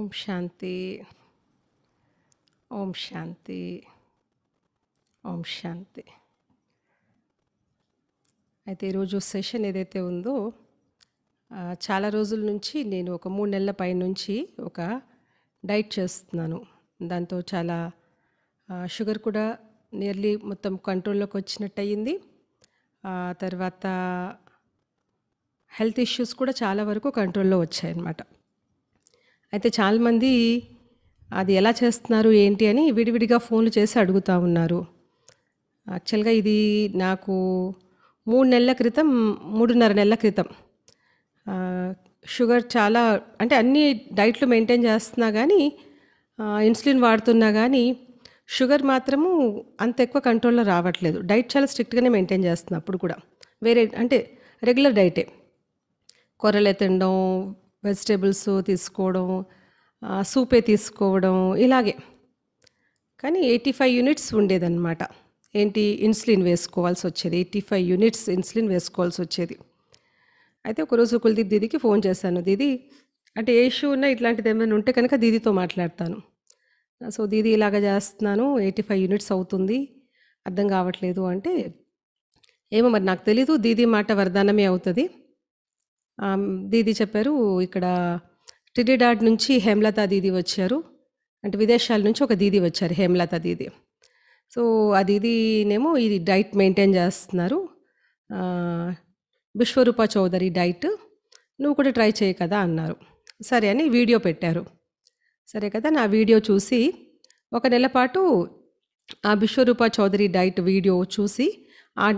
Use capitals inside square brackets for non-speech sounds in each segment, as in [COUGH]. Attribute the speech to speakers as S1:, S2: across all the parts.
S1: ఓం శాంతి ఓం శాంతి ఓం శాంతి అయితే ఈరోజు సెషన్ ఏదైతే ఉందో చాలా రోజుల నుంచి నేను ఒక మూడు నెలల పై నుంచి ఒక డైట్ చేస్తున్నాను దాంతో చాలా షుగర్ కూడా నియర్లీ మొత్తం కంట్రోల్లోకి వచ్చినట్టు అయ్యింది తర్వాత హెల్త్ ఇష్యూస్ కూడా చాలా వరకు కంట్రోల్లో వచ్చాయన్నమాట అయితే చాలామంది అది ఎలా చేస్తున్నారు ఏంటి అని విడివిడిగా ఫోన్లు చేసి అడుగుతూ ఉన్నారు యాక్చువల్గా ఇది నాకు మూడు నెలల క్రితం మూడున్నర నెలల క్రితం షుగర్ చాలా అంటే అన్ని డైట్లు మెయింటైన్ చేస్తున్నా కానీ ఇన్సులిన్ వాడుతున్నా కానీ షుగర్ మాత్రము అంత ఎక్కువ కంట్రోల్లో రావట్లేదు డైట్ చాలా స్ట్రిక్ట్గానే మెయింటైన్ చేస్తున్నా అప్పుడు కూడా వేరే అంటే రెగ్యులర్ డైటే కూరలే తినడం వెజిటేబుల్స్ తీసుకోవడం సూపే తీసుకోవడం ఇలాగే కానీ ఎయిటీ ఫైవ్ యూనిట్స్ ఉండేదన్నమాట ఏంటి ఇన్సులిన్ వేసుకోవాల్సి వచ్చేది ఎయిటీ ఫైవ్ యూనిట్స్ ఇన్సులిన్ వేసుకోవాల్సి వచ్చేది అయితే ఒకరోజు కుల్దీప్ దీదికి ఫోన్ చేశాను దీది అంటే ఏ ఇష్యూ ఉన్నా ఇట్లాంటిది ఏమైనా ఉంటే కనుక దీదితో మాట్లాడతాను సో దీది ఇలాగ చేస్తున్నాను ఎయిటీ ఫైవ్ యూనిట్స్ అవుతుంది అర్థం కావట్లేదు అంటే ఏమో మరి నాకు తెలీదు దీది మాట వరదానమే అవుతుంది దీదీ చెప్పారు ఇక్కడ టిడిడాడ్ నుంచి హేమలత దీదీ వచ్చారు. అంటే విదేశాల నుంచి ఒక దీదీ వచ్చారు హేమలత దీదీ. సో, ఆ దీదీనేమో ఈ డైట్ మెయింటైన్ చేస్తున్నారు విశ్వరూప బిశ్వరూప చౌదరి డైట్. నువ్వు కూడా ట్రై చేయి కదా అన్నారు. సరే అని వీడియో పెట్టారు. సరే కదా నా వీడియో చూసి ఒక నెల పాటు ఆ బిశ్వరూప చౌదరి డైట్ వీడియో చూసి ఆ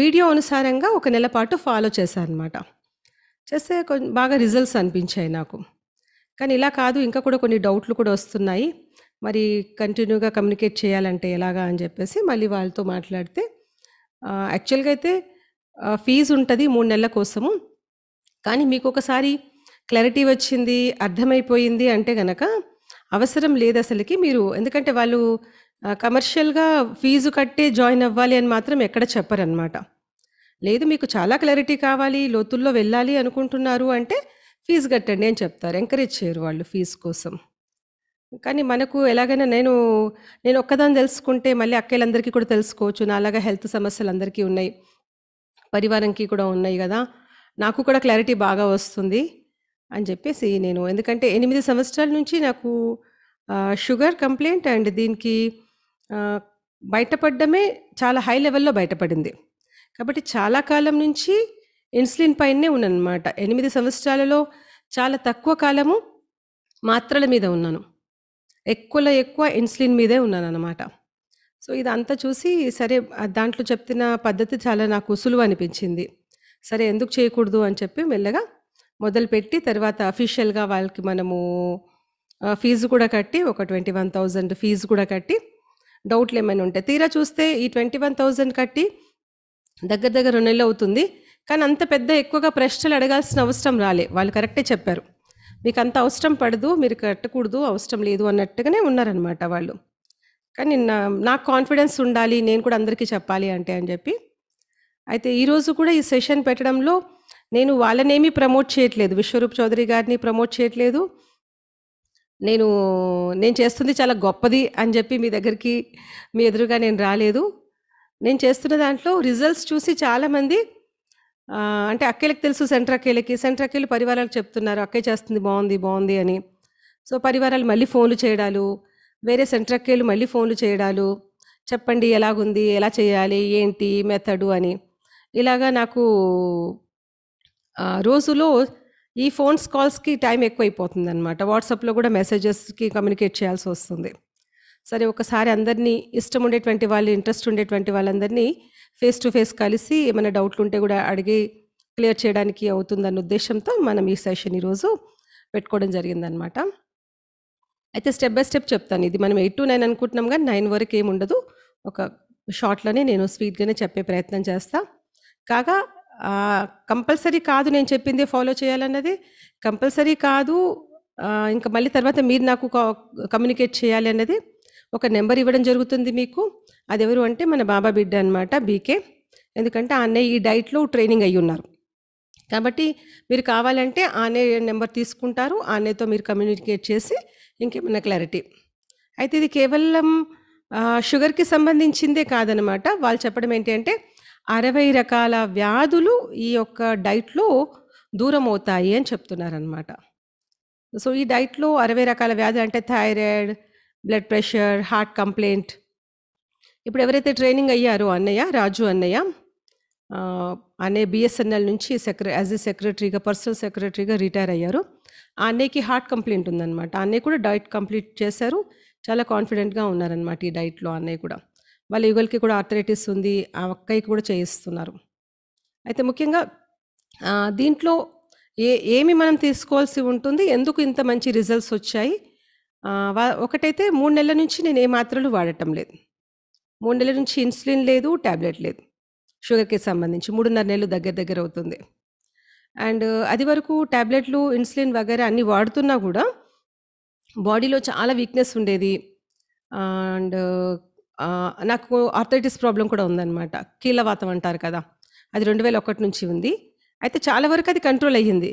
S1: వీడియో అనుసారంగా ఒక నెల పాటు ఫాలో చేశానమాట చేస్తే కొంచెం బాగా రిజల్ట్స్ అనిపించాయి నాకు కానీ ఇలా కాదు ఇంకా కూడా కొన్ని డౌట్లు కూడా వస్తున్నాయి మరి కంటిన్యూగా కమ్యూనికేట్ చేయాలంటే ఎలాగా అని చెప్పేసి మళ్ళీ వాళ్ళతో మాట్లాడితే యాక్చువల్గా అయితే ఫీజు ఉంటుంది మూడు నెలల కోసము కానీ మీకు ఒకసారి క్లారిటీ వచ్చింది అర్థమైపోయింది అంటే గనక అవసరం లేదు అసలుకి మీరు ఎందుకంటే వాళ్ళు కమర్షియల్గా ఫీజు కట్టే జాయిన్ అవ్వాలి అని మాత్రం ఎక్కడ చెప్పరనమాట లేదు మీకు చాలా క్లారిటీ కావాలి లోతుల్లో వెళ్ళాలి అనుకుంటున్నారు అంటే ఫీజు కట్టండి అని చెప్తారు ఎంకరేజ్ చేయరు వాళ్ళు ఫీజు కోసం కానీ మనకు ఎలాగైనా నేను నేను ఒక్కదాన్ని తెలుసుకుంటే మళ్ళీ అక్కలందరికీ కూడా తెలుసుకోవచ్చు నాలాగా హెల్త్ సమస్యలు అందరికీ ఉన్నాయి పరివారంకి కూడా ఉన్నాయి కదా నాకు కూడా క్లారిటీ బాగా వస్తుంది అని చెప్పేసి నేను ఎందుకంటే ఎనిమిది సంవత్సరాల నుంచి నాకు షుగర్ కంప్లైంట్ అండ్ దీనికి బయటపడ్డమే చాలా హై లెవెల్‌లో బయటపడింది. కాబట్టి చాలా కాలం నుంచి ఇన్సులిన్ పైనే అనమాట ఎనిమిది సంవత్సరాలలో చాలా తక్కువ కాలము మాత్రల మీద ఉన్నాను. ఎక్కువలో ఎక్కువ ఇన్సులిన్ మీదే ఉన్నాను అనమాట సో, ఇదంతా చూసి సరే దాంట్లో చెప్తున్న పద్ధతి చాలా నాకు అనిపించింది సరే ఎందుకు చేయకూడదు అని చెప్పి మెల్లగా మొదలుపెట్టి తర్వాత అఫీషియల్‌గా వాళ్ళకి మనము ఫీజు కూడా కట్టి ఒక 21,000 ఫీజు కూడా కట్టి డౌట్లు ఏమైనా ఉంటాయి తీరా చూస్తే ఈ ట్వంటీ వన్ థౌజండ్ కట్టి దగ్గర దగ్గర రెండు నెలలు అవుతుంది కానీ అంత పెద్ద ఎక్కువగా ప్రశ్నలు అడగాల్సిన అవసరం రాలే వాళ్ళు కరెక్టే చెప్పారు మీకు అంత అవసరం పడదు మీరు కట్టకూడదు అవసరం లేదు అన్నట్టుగానే ఉన్నారనమాట వాళ్ళు కానీ నా నాకు కాన్ఫిడెన్స్ ఉండాలి నేను కూడా అందరికీ చెప్పాలి అంటే అని చెప్పి అయితే ఈరోజు కూడా ఈ సెషన్ పెట్టడంలో నేను వాళ్ళనేమీ ప్రమోట్ చేయట్లేదు విశ్వరూప్ చౌదరి గారిని ప్రమోట్ చేయట్లేదు నేను నేను చేస్తుంది చాలా గొప్పది అని చెప్పి మీ దగ్గరికి మీ ఎదురుగా నేను రాలేదు నేను చేస్తున్న దాంట్లో రిజల్ట్స్ చూసి చాలామంది అంటే అక్కేలకు తెలుసు సెంటర్ అక్కేలకి సెంటర్ అక్కేలు పరివారాలకు చెప్తున్నారు అక్కే చేస్తుంది బాగుంది బాగుంది అని సో పరివారాలు మళ్ళీ ఫోన్లు చేయడాలు వేరే సెంటర్ అక్కేలు మళ్ళీ ఫోన్లు చేయడాలు చెప్పండి ఎలాగుంది ఎలా చేయాలి ఏంటి మెథడు అని ఇలాగా నాకు రోజులో ఈ ఫోన్స్ కాల్స్కి టైం ఎక్కువైపోతుంది అనమాట వాట్సాప్లో కూడా మెసేజెస్కి కమ్యూనికేట్ చేయాల్సి వస్తుంది సరే ఒకసారి అందరినీ ఇష్టం ఉండేటువంటి వాళ్ళు ఇంట్రెస్ట్ ఉండేటువంటి వాళ్ళందరినీ ఫేస్ టు ఫేస్ కలిసి ఏమైనా డౌట్లు ఉంటే కూడా అడిగి క్లియర్ చేయడానికి అవుతుందన్న ఉద్దేశంతో మనం ఈ సెషన్ ఈరోజు పెట్టుకోవడం జరిగిందనమాట అయితే స్టెప్ బై స్టెప్ చెప్తాను ఇది మనం ఎయిట్ టు నైన్ అనుకుంటున్నాం కానీ నైన్ వరకు ఏమి ఉండదు ఒక షార్ట్లోనే నేను స్వీట్గానే చెప్పే ప్రయత్నం చేస్తాను కాగా కంపల్సరీ కాదు నేను చెప్పిందే ఫాలో చేయాలన్నది కంపల్సరీ కాదు ఇంకా మళ్ళీ తర్వాత మీరు నాకు కమ్యూనికేట్ చేయాలి అన్నది ఒక నెంబర్ ఇవ్వడం జరుగుతుంది మీకు అది ఎవరు అంటే మన బాబా బిడ్డ అనమాట బీకే ఎందుకంటే ఆ అన్నయ్య ఈ డైట్లో ట్రైనింగ్ అయ్యి ఉన్నారు కాబట్టి మీరు కావాలంటే ఆ నెంబర్ తీసుకుంటారు ఆ మీరు కమ్యూనికేట్ చేసి ఇంకేమైనా క్లారిటీ అయితే ఇది కేవలం షుగర్కి సంబంధించిందే కాదనమాట వాళ్ళు చెప్పడం ఏంటి అంటే అరవై రకాల వ్యాధులు ఈ యొక్క డైట్లో దూరం అవుతాయి అని చెప్తున్నారనమాట సో ఈ డైట్లో అరవై రకాల వ్యాధులు అంటే thyroid blood pressure heart complaint ఇప్పుడు ఎవరైతే ట్రైనింగ్ అయ్యారో అన్నయ్య రాజు అన్నయ్య అనే బిఎస్ఎన్ఎల్ నుంచి సెక్ర యాజ్ ఎ సెక్రటరీగా పర్సనల్ సెక్రటరీగా రిటైర్ అయ్యారు ఆ అన్నయ్యకి హార్ట్ కంప్లైంట్ ఉందన్నమాట అన్నయ్య కూడా డైట్ కంప్లీట్ చేశారు చాలా కాన్ఫిడెంట్గా ఉన్నారనమాట ఈ డైట్లో అన్నయ్య కూడా వాళ్ళ యుగలకి కూడా ఆర్థరైటిస్ ఉంది ఆ అక్కయ్యకి కూడా చేయిస్తున్నారు అయితే ముఖ్యంగా దీంట్లో ఏ ఏమి మనం తీసుకోవాల్సి ఉంటుంది ఎందుకు ఇంత మంచి రిజల్ట్స్ వచ్చాయి ఒకటైతే మూడు నెలల నుంచి నేను ఏ మాత్రలు వాడటం లేదు మూడు నెలల నుంచి ఇన్సులిన్ లేదు ట్యాబ్లెట్ లేదు షుగర్కి సంబంధించి మూడున్నర నెలలు దగ్గర దగ్గర అవుతుంది అండ్ అది వరకు ట్యాబ్లెట్లు ఇన్సులిన్ వగైరా అన్నీ వాడుతున్నా కూడా బాడీలో చాలా వీక్నెస్ ఉండేది అండ్ నాకు ఆర్థరైటిస్ ప్రాబ్లం కూడా ఉందనమాట. కీళ్ళవాతం అంటారు కదా! అది రెండు వేల ఒకటి నుంచి ఉంది. అయితే చాలా వరకు అది కంట్రోల్ అయ్యింది.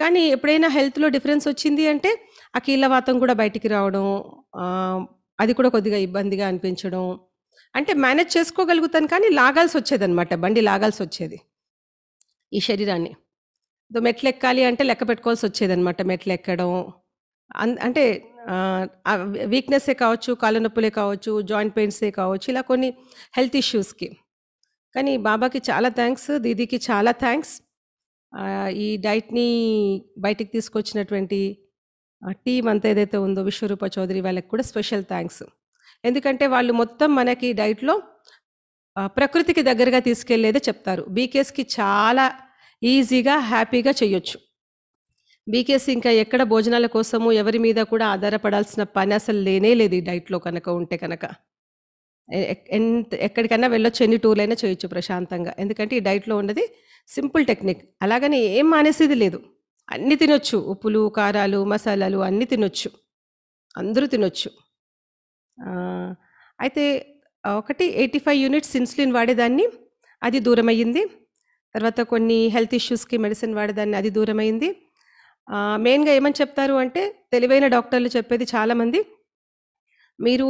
S1: కానీ ఎప్పుడైనా హెల్త్‌లో డిఫరెన్స్ వచ్చింది అంటే, ఆ కీళ్ళవాతం కూడా బయటికి రావడం అది కూడా కొద్దిగా ఇబ్బందిగా అనిపించడం. అంటే మేనేజ్ చేసుకోగలుగుతాను కానీ లాగాల్సి వచ్చేదనమాట బండి లాగాల్సి వచ్చేది ఈ శరీరాన్ని. మెట్లు ఎక్కాలి అంటే లెక్క పెట్టుకోవాల్సి మెట్లు ఎక్కడం అంటే వీక్నెస్సే కావచ్చు కాళ్ళ నొప్పులే కావచ్చు జాయింట్ పెయిన్సే కావచ్చు ఇలా కొన్ని హెల్త్ ఇష్యూస్కి కానీ బాబాకి చాలా థ్యాంక్స్ దీదీకి చాలా థ్యాంక్స్ ఈ డైట్ని బయటికి తీసుకొచ్చినటువంటి టీమ్ అంతా ఏదైతే ఉందో విశ్వరూప చౌదరి వాళ్ళకి కూడా స్పెషల్ థ్యాంక్స్ ఎందుకంటే వాళ్ళు మొత్తం మనకి డైట్లో ప్రకృతికి దగ్గరగా తీసుకెళ్లేదే చెప్తారు బీకేస్కి చాలా ఈజీగా హ్యాపీగా చేయొచ్చు బీకేసీ ఇంకా ఎక్కడ భోజనాల కోసము ఎవరి మీద కూడా ఆధారపడాల్సిన పని అసలు లేనే లేదు ఈ డైట్లో కనుక ఉంటే కనుక ఎంత ఎక్కడికైనా వెళ్ళొచ్చు ఎన్ని టూర్లైనా చేయొచ్చు ప్రశాంతంగా ఎందుకంటే ఈ డైట్లో ఉన్నది సింపుల్ టెక్నిక్ అలాగని ఏం మానేసేది లేదు అన్నీ తినొచ్చు ఉప్పులు కారాలు మసాలాలు అన్నీ తినొచ్చు అందరూ తినొచ్చు అయితే ఒకటి ఎయిటీ ఫైవ్ యూనిట్స్ ఇన్సులిన్ వాడేదాన్ని అది దూరమయ్యింది తర్వాత కొన్ని హెల్త్ ఇష్యూస్కి మెడిసిన్ వాడేదాన్ని అది దూరమైంది మెయిన్గా ఏమని చెప్తారు అంటే తెలివైన డాక్టర్లు చెప్పేది చాలామంది మీరు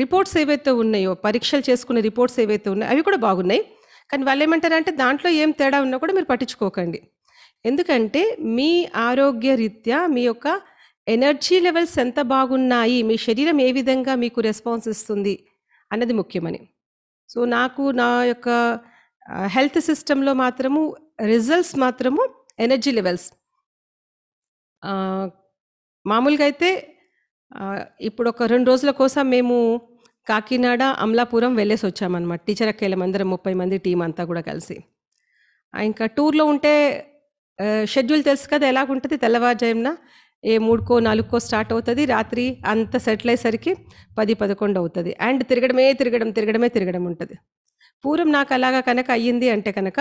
S1: రిపోర్ట్స్ ఏవైతే ఉన్నాయో పరీక్షలు చేసుకునే రిపోర్ట్స్ ఏవైతే ఉన్నాయో అవి కూడా బాగున్నాయి కానీ వాళ్ళు ఏమంటారంటే దాంట్లో ఏం తేడా ఉన్నా కూడా మీరు పట్టించుకోకండి ఎందుకంటే మీ ఆరోగ్య రీత్యా మీ యొక్క ఎనర్జీ లెవెల్స్ ఎంత బాగున్నాయి మీ శరీరం ఏ విధంగా మీకు రెస్పాన్స్ ఇస్తుంది అన్నది ముఖ్యమని సో నాకు నా యొక్క హెల్త్ సిస్టంలో మాత్రము రిజల్ట్స్ మాత్రము ఎనర్జీ లెవెల్స్ మామూలుగా అయితే ఇప్పుడు ఒక రెండు రోజుల కోసం మేము కాకినాడ అమలాపురం వెళ్ళేసి వచ్చామన్నమాట టీచర్ అక్క అందరం ముప్పై మంది టీం అంతా కూడా కలిసి ఇంకా టూర్లో ఉంటే షెడ్యూల్ తెలుసు కదా ఎలాగుంటుంది తెల్లవారుజామున ఏ మూడుకో నాలుగుకో స్టార్ట్ అవుతుంది రాత్రి అంత సెటిల్ అయ్యేసరికి పది పదకొండు అవుతుంది అండ్ తిరగడమే తిరగడం తిరగడమే తిరగడం ఉంటుంది పూర్వం నాకు అలాగా కనుక అయ్యింది అంటే కనుక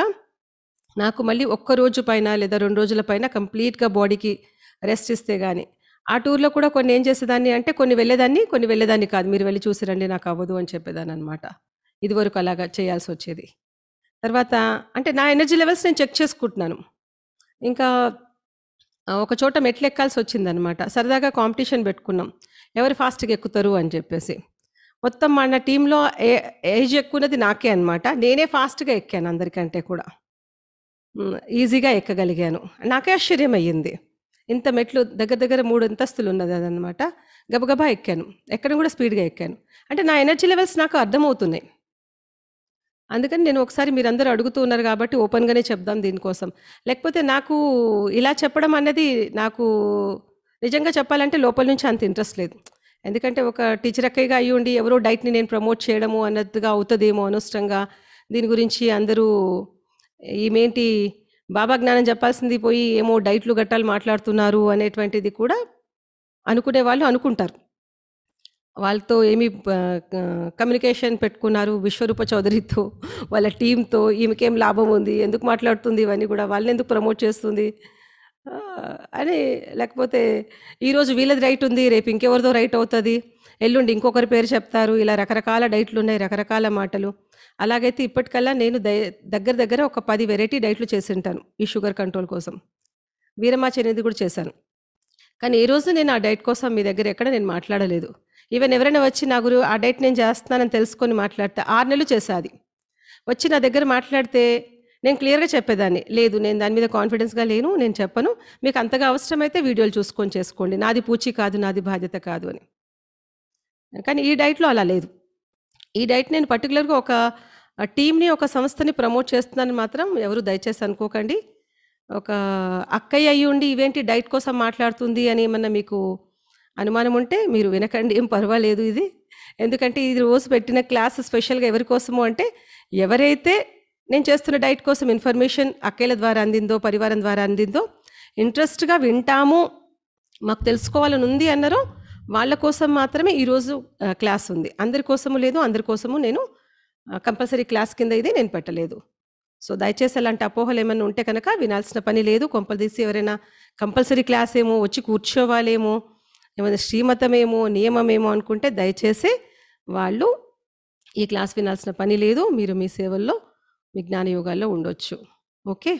S1: నాకు మళ్ళీ ఒక్క రోజు పైన లేదా రెండు రోజుల పైన కంప్లీట్గా బాడీకి రెస్ట్ ఇస్తే కానీ ఆ టూర్లో కూడా కొన్ని ఏం చేసేదాన్ని అంటే కొన్ని వెళ్ళేదాన్ని కొన్ని వెళ్ళేదాన్ని కాదు మీరు వెళ్ళి చూసిరండి నాకు అవ్వదు అని చెప్పేదాన్ని అనమాట ఇదివరకు అలాగా చేయాల్సి వచ్చేది తర్వాత అంటే నా ఎనర్జీ లెవెల్స్ నేను చెక్ చేసుకుంటున్నాను ఇంకా ఒక చోట మెట్లు ఎక్కాల్సి వచ్చిందనమాట సరదాగా కాంపిటీషన్ పెట్టుకున్నాం ఎవరు ఫాస్ట్గా ఎక్కుతారు అని చెప్పేసి మొత్తం మన టీంలో ఏజ్ ఎక్కువన్నది నాకే అనమాట నేనే ఫాస్ట్గా ఎక్కాను అందరికంటే కూడా ఈజీగా ఎక్కగలిగాను. నాకే ఆశ్చర్యం అయ్యింది ఇంత మెట్లు దగ్గర దగ్గర మూడు అంతస్తులు అదనమాట గబగబా ఎక్కాను. ఎక్కడం కూడా స్పీడ్‌గా ఎక్కాను. అంటే నా ఎనర్జీ లెవెల్స్ నాకు అర్థమవుతున్నాయి. అందుకని నేను ఒకసారి మీరందరూ అడుగుతూ ఉన్నారు కాబట్టి ఓపెన్‌గానే చెప్దాం దీనికోసం. లేకపోతే నాకు ఇలా చెప్పడం అనేది నాకు నిజంగా చెప్పాలంటే లోపల నుంచి అంత ఇంట్రెస్ట్ లేదు. ఎందుకంటే ఒక టీచర్ అక్కయ్యగా ఉండి ఎవరో డైట్‌ని నేను ప్రమోట్ చేయడము అన్నట్టుగా అవుతుందేమో అనవసరంగా. దీని గురించి అందరూ ఈమెంటి బాబా జ్ఞానం చెప్పాల్సింది పోయి ఏమో డైట్లు గట్టాలు మాట్లాడుతున్నారు అనేటువంటిది కూడా అనుకునే వాళ్ళు అనుకుంటారు వాళ్ళతో ఏమి కమ్యూనికేషన్ పెట్టుకున్నారు విశ్వరూప చౌదరితో వాళ్ళ టీంతో ఈమెకేం లాభం ఉంది ఎందుకు మాట్లాడుతుంది ఇవన్నీ కూడా వాళ్ళని ఎందుకు ప్రమోట్ చేస్తుంది అని లేకపోతే ఈరోజు వీళ్ళది రైట్ ఉంది రేపు ఇంకెవరిదో రైట్ అవుతుంది ఎల్లుండి ఇంకొకరి పేరు చెప్తారు ఇలా రకరకాల డైట్లు ఉన్నాయి రకరకాల మాటలు అలాగైతే ఇప్పటికల్లా నేను దగ్గర దగ్గర ఒక పది వెరైటీ డైట్లు చేసి ఉంటాను ఈ షుగర్ కంట్రోల్ కోసం వీరమాచనేది కూడా చేశాను కానీ ఈరోజు నేను ఆ డైట్ కోసం మీ దగ్గర ఎక్కడ నేను మాట్లాడలేదు ఈవెన్ ఎవరైనా వచ్చి నా గురు ఆ డైట్ నేను చేస్తున్నానని తెలుసుకొని మాట్లాడితే ఆరు నెలలు చేసాది వచ్చి నా దగ్గర మాట్లాడితే నేను క్లియర్గా చెప్పేదాన్ని లేదు నేను దాని మీద కాన్ఫిడెన్స్గా లేను నేను చెప్పను మీకు అంతగా అవసరమైతే వీడియోలు చూసుకొని చేసుకోండి నాది పూచి కాదు నాది బాధ్యత కాదు అని కానీ ఈ డైట్లో అలా లేదు ఈ డైట్ నేను పర్టికులర్గా ఒక టీమ్ని ఒక సంస్థని ప్రమోట్ చేస్తున్నాను మాత్రం ఎవరు దయచేసి అనుకోకండి ఒక అక్కయ్య అయ్యి ఉండి ఇవేంటి డైట్ కోసం మాట్లాడుతుంది అని ఏమన్నా మీకు అనుమానం ఉంటే మీరు వినకండి ఏం పర్వాలేదు ఇది ఎందుకంటే ఇది రోజు పెట్టిన క్లాస్ స్పెషల్గా ఎవరి కోసము అంటే ఎవరైతే నేను చేస్తున్న డైట్ కోసం ఇన్ఫర్మేషన్ అక్కయ్యల ద్వారా అందిందో పరివారం ద్వారా అందిందో ఇంట్రెస్ట్గా వింటాము మాకు తెలుసుకోవాలని ఉంది అన్నారో వాళ్ళ కోసం మాత్రమే ఈరోజు క్లాస్ ఉంది అందరి కోసము లేదు అందరి కోసము నేను కంపల్సరీ క్లాస్ కింద ఇది నేను పెట్టలేదు సో దయచేసి అలాంటి అపోహలు ఏమైనా ఉంటే కనుక వినాల్సిన పని లేదు తీసి ఎవరైనా కంపల్సరీ క్లాస్ ఏమో వచ్చి కూర్చోవాలేమో ఏమైనా శ్రీమతమేమో నియమమేమో అనుకుంటే దయచేసి వాళ్ళు ఈ క్లాస్ వినాల్సిన పని లేదు మీరు మీ సేవల్లో మీ జ్ఞానయోగాల్లో ఉండొచ్చు ఓకే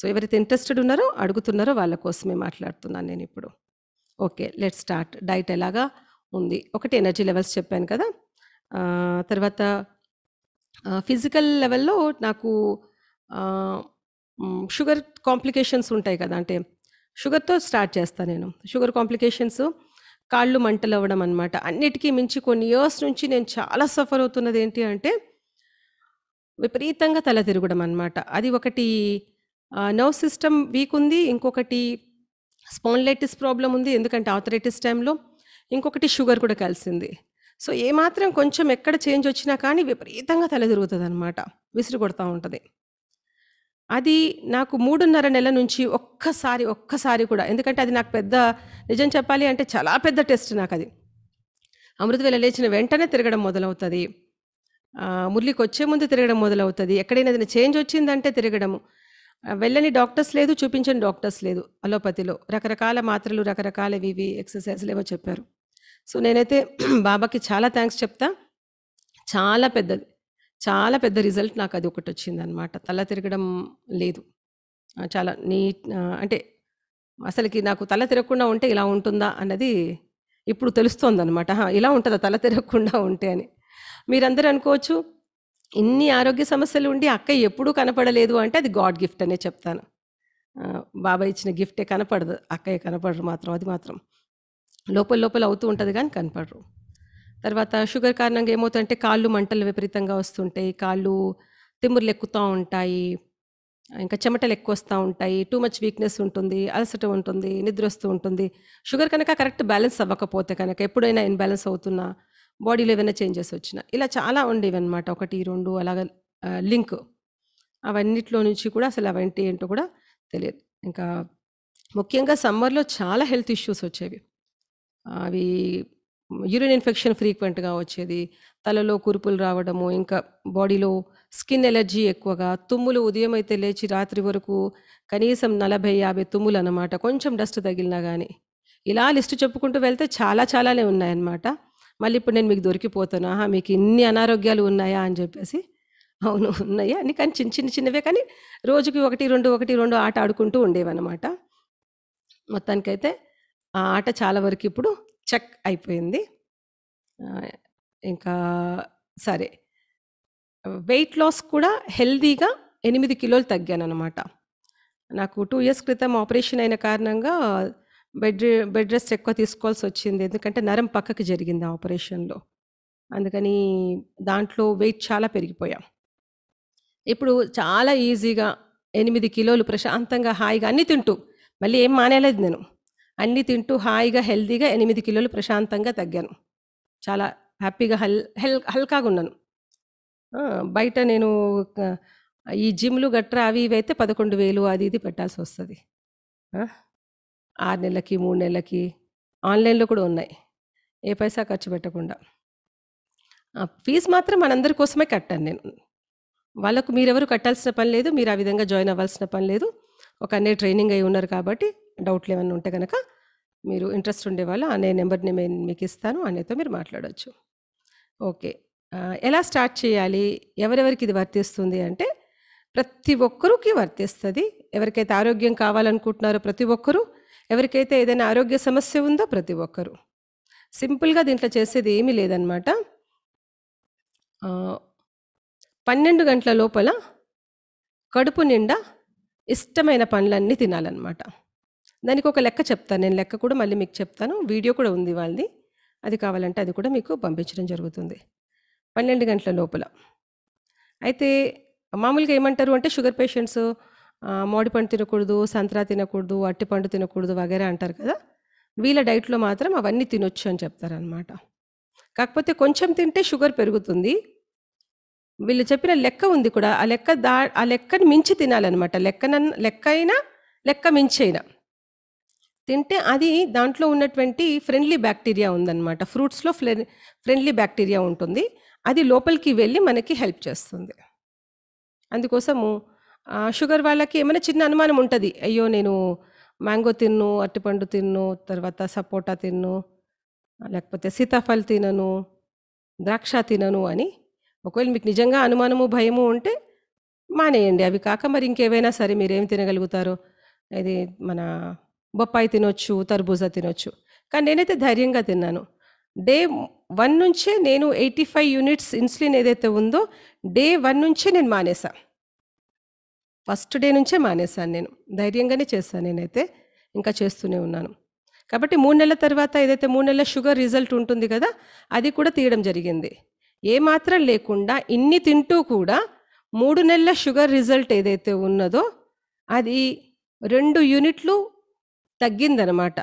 S1: సో ఎవరైతే ఇంట్రెస్టెడ్ ఉన్నారో అడుగుతున్నారో వాళ్ళ కోసమే మాట్లాడుతున్నాను నేను ఇప్పుడు ఓకే లెట్ స్టార్ట్ డైట్ ఎలాగా ఉంది ఒకటి ఎనర్జీ లెవెల్స్ చెప్పాను కదా తర్వాత ఫిజికల్ లెవెల్లో నాకు షుగర్ కాంప్లికేషన్స్ ఉంటాయి కదా అంటే షుగర్తో స్టార్ట్ చేస్తాను నేను షుగర్ కాంప్లికేషన్స్ కాళ్ళు మంటలు అవ్వడం అనమాట అన్నిటికీ మించి కొన్ని ఇయర్స్ నుంచి నేను చాలా సఫర్ అవుతున్నది ఏంటి అంటే విపరీతంగా తల తిరగడం అనమాట అది ఒకటి నర్వ్ సిస్టమ్ వీక్ ఉంది ఇంకొకటి స్పాన్లైటిస్ ప్రాబ్లం ఉంది ఎందుకంటే ఆథరైటిస్ టైంలో ఇంకొకటి షుగర్ కూడా కలిసింది సో ఏమాత్రం కొంచెం ఎక్కడ చేంజ్ వచ్చినా కానీ విపరీతంగా తల తిరుగుతుంది అనమాట విసిరి కొడతా ఉంటుంది అది నాకు మూడున్నర నెల నుంచి ఒక్కసారి ఒక్కసారి కూడా ఎందుకంటే అది నాకు పెద్ద నిజం చెప్పాలి అంటే చాలా పెద్ద టెస్ట్ నాకు అది అమృతవేళ లేచిన వెంటనే తిరగడం మొదలవుతుంది మురళికి వచ్చే ముందు తిరగడం మొదలవుతుంది ఎక్కడైనా ఏదైనా చేంజ్ వచ్చిందంటే తిరగడము వెళ్ళని డాక్టర్స్ లేదు చూపించని డాక్టర్స్ లేదు అలోపతిలో రకరకాల మాత్రలు రకరకాల ఇవి ఎక్సర్సైజ్లు ఏవో చెప్పారు సో నేనైతే [CLEARS THROAT] బాబాకి చాలా థ్యాంక్స్ చెప్తా చాలా పెద్దది చాలా పెద్ద రిజల్ట్ నాకు అది ఒకటి వచ్చిందనమాట తల తిరగడం లేదు చాలా నీట్ అంటే అసలుకి నాకు తల తిరగకుండా ఉంటే ఇలా ఉంటుందా అన్నది ఇప్పుడు తెలుస్తోందనమాట ఇలా ఉంటుందా తల తిరగకుండా ఉంటే అని మీరందరూ అనుకోవచ్చు ఇన్ని ఆరోగ్య సమస్యలు ఉండి అక్క ఎప్పుడూ కనపడలేదు అంటే అది గాడ్ గిఫ్ట్ అనే చెప్తాను బాబాయ్ ఇచ్చిన గిఫ్టే కనపడదు అక్కయ్య కనపడరు మాత్రం అది మాత్రం లోపల లోపల అవుతూ ఉంటుంది కానీ కనపడరు తర్వాత షుగర్ కారణంగా ఏమవుతుందంటే కాళ్ళు మంటలు విపరీతంగా వస్తుంటాయి కాళ్ళు తిమ్మురులు ఎక్కుతూ ఉంటాయి ఇంకా చెమటలు ఎక్కువ వస్తూ ఉంటాయి టూ మచ్ వీక్నెస్ ఉంటుంది అలసట ఉంటుంది నిద్ర వస్తూ ఉంటుంది షుగర్ కనుక కరెక్ట్ బ్యాలెన్స్ అవ్వకపోతే కనుక ఎప్పుడైనా ఇన్బ్యాలెన్స్ అవుతున్నా బాడీలో ఏమైనా చేంజెస్ వచ్చిన ఇలా చాలా ఉండేవి అనమాట ఒకటి రెండు అలాగ లింక్ అవన్నిట్లో నుంచి కూడా అసలు అవంటి ఏంటో కూడా తెలియదు ఇంకా ముఖ్యంగా సమ్మర్లో చాలా హెల్త్ ఇష్యూస్ వచ్చేవి అవి యూరిన్ ఇన్ఫెక్షన్ ఫ్రీక్వెంట్గా వచ్చేది తలలో కురుపులు రావడము ఇంకా బాడీలో స్కిన్ ఎలర్జీ ఎక్కువగా తుమ్ములు ఉదయం అయితే లేచి రాత్రి వరకు కనీసం నలభై యాభై తుమ్ములు అన్నమాట కొంచెం డస్ట్ తగిలినా కానీ ఇలా లిస్టు చెప్పుకుంటూ వెళ్తే చాలా చాలానే ఉన్నాయన్నమాట మళ్ళీ ఇప్పుడు నేను మీకు దొరికిపోతాను ఆహా మీకు ఇన్ని అనారోగ్యాలు ఉన్నాయా అని చెప్పేసి అవును ఉన్నాయా అని కానీ చిన్న చిన్న చిన్నవే కానీ రోజుకి ఒకటి రెండు ఒకటి రెండు ఆట ఆడుకుంటూ ఉండేవన్నమాట మొత్తానికైతే ఆ ఆట చాలా వరకు ఇప్పుడు చెక్ అయిపోయింది ఇంకా సరే వెయిట్ లాస్ కూడా హెల్దీగా ఎనిమిది కిలోలు తగ్గాను అనమాట నాకు టూ ఇయర్స్ క్రితం ఆపరేషన్ అయిన కారణంగా బెడ్ బెడ్ రెస్ట్ ఎక్కువ తీసుకోవాల్సి వచ్చింది ఎందుకంటే నరం పక్కకి జరిగింది ఆ ఆపరేషన్లో అందుకని దాంట్లో వెయిట్ చాలా పెరిగిపోయాం ఇప్పుడు చాలా ఈజీగా ఎనిమిది కిలోలు ప్రశాంతంగా హాయిగా అన్నీ తింటూ మళ్ళీ ఏం మానేలేదు నేను అన్నీ తింటూ హాయిగా హెల్దీగా ఎనిమిది కిలోలు ప్రశాంతంగా తగ్గాను చాలా హ్యాపీగా హల్ హెల్ హల్కాగా ఉన్నాను బయట నేను ఈ జిమ్లు గట్రా అవి ఇవి అయితే పదకొండు వేలు అది ఇది పెట్టాల్సి వస్తుంది ఆరు నెలలకి మూడు నెలలకి ఆన్లైన్లో కూడా ఉన్నాయి ఏ పైసా ఖర్చు పెట్టకుండా ఫీజు మాత్రం మనందరి కోసమే కట్టాను నేను వాళ్ళకు మీరెవరు కట్టాల్సిన పని లేదు మీరు ఆ విధంగా జాయిన్ అవ్వాల్సిన పని లేదు ఒక అన్నీ ట్రైనింగ్ అయి ఉన్నారు కాబట్టి డౌట్లు ఏమైనా ఉంటే కనుక మీరు ఇంట్రెస్ట్ ఉండేవాళ్ళు అనే నెంబర్ని నేను మీకు ఇస్తాను అనేతో మీరు మాట్లాడవచ్చు ఓకే ఎలా స్టార్ట్ చేయాలి ఎవరెవరికి ఇది వర్తిస్తుంది అంటే ప్రతి ఒక్కరికి వర్తిస్తుంది ఎవరికైతే ఆరోగ్యం కావాలనుకుంటున్నారో ప్రతి ఒక్కరూ ఎవరికైతే ఏదైనా ఆరోగ్య సమస్య ఉందో ప్రతి ఒక్కరు సింపుల్గా దీంట్లో చేసేది ఏమీ లేదనమాట పన్నెండు గంటల లోపల కడుపు నిండా ఇష్టమైన పండ్లన్నీ తినాలన్నమాట దానికి ఒక లెక్క చెప్తాను నేను లెక్క కూడా మళ్ళీ మీకు చెప్తాను వీడియో కూడా ఉంది వాళ్ళది అది కావాలంటే అది కూడా మీకు పంపించడం జరుగుతుంది పన్నెండు గంటల లోపల అయితే మామూలుగా ఏమంటారు అంటే షుగర్ పేషెంట్స్ మోడిపండు తినకూడదు సంత్రా తినకూడదు అట్టిపండు తినకూడదు వగేరా అంటారు కదా వీళ్ళ డైట్లో మాత్రం అవన్నీ తినొచ్చు అని చెప్తారనమాట కాకపోతే కొంచెం తింటే షుగర్ పెరుగుతుంది వీళ్ళు చెప్పిన లెక్క ఉంది కూడా ఆ లెక్క దా ఆ లెక్కని మించి తినాలన్నమాట లెక్కన లెక్క అయినా లెక్క మించి అయినా తింటే అది దాంట్లో ఉన్నటువంటి ఫ్రెండ్లీ బ్యాక్టీరియా ఉందన్నమాట ఫ్రూట్స్లో ఫ్రె ఫ్రెండ్లీ బ్యాక్టీరియా ఉంటుంది అది లోపలికి వెళ్ళి మనకి హెల్ప్ చేస్తుంది అందుకోసము షుగర్ వాళ్ళకి ఏమైనా చిన్న అనుమానం ఉంటుంది అయ్యో నేను మ్యాంగో తిన్ను అరటిపండు తిన్ను తర్వాత సపోటా తిన్ను లేకపోతే సీతాఫల్ తినను ద్రాక్ష తినను అని ఒకవేళ మీకు నిజంగా అనుమానము భయము ఉంటే మానేయండి అవి కాక మరి ఇంకేవైనా సరే మీరేం తినగలుగుతారో ఇది మన బొప్పాయి తినొచ్చు తర్బూజా తినొచ్చు కానీ నేనైతే ధైర్యంగా తిన్నాను డే వన్ నుంచే నేను ఎయిటీ ఫైవ్ యూనిట్స్ ఇన్సులిన్ ఏదైతే ఉందో డే వన్ నుంచే నేను మానేసాను ఫస్ట్ డే నుంచే మానేశాను నేను ధైర్యంగానే చేశాను నేనైతే ఇంకా చేస్తూనే ఉన్నాను కాబట్టి మూడు నెలల తర్వాత ఏదైతే మూడు నెలల షుగర్ రిజల్ట్ ఉంటుంది కదా అది కూడా తీయడం జరిగింది ఏమాత్రం లేకుండా ఇన్ని తింటూ కూడా మూడు నెలల షుగర్ రిజల్ట్ ఏదైతే ఉన్నదో అది రెండు యూనిట్లు తగ్గిందనమాట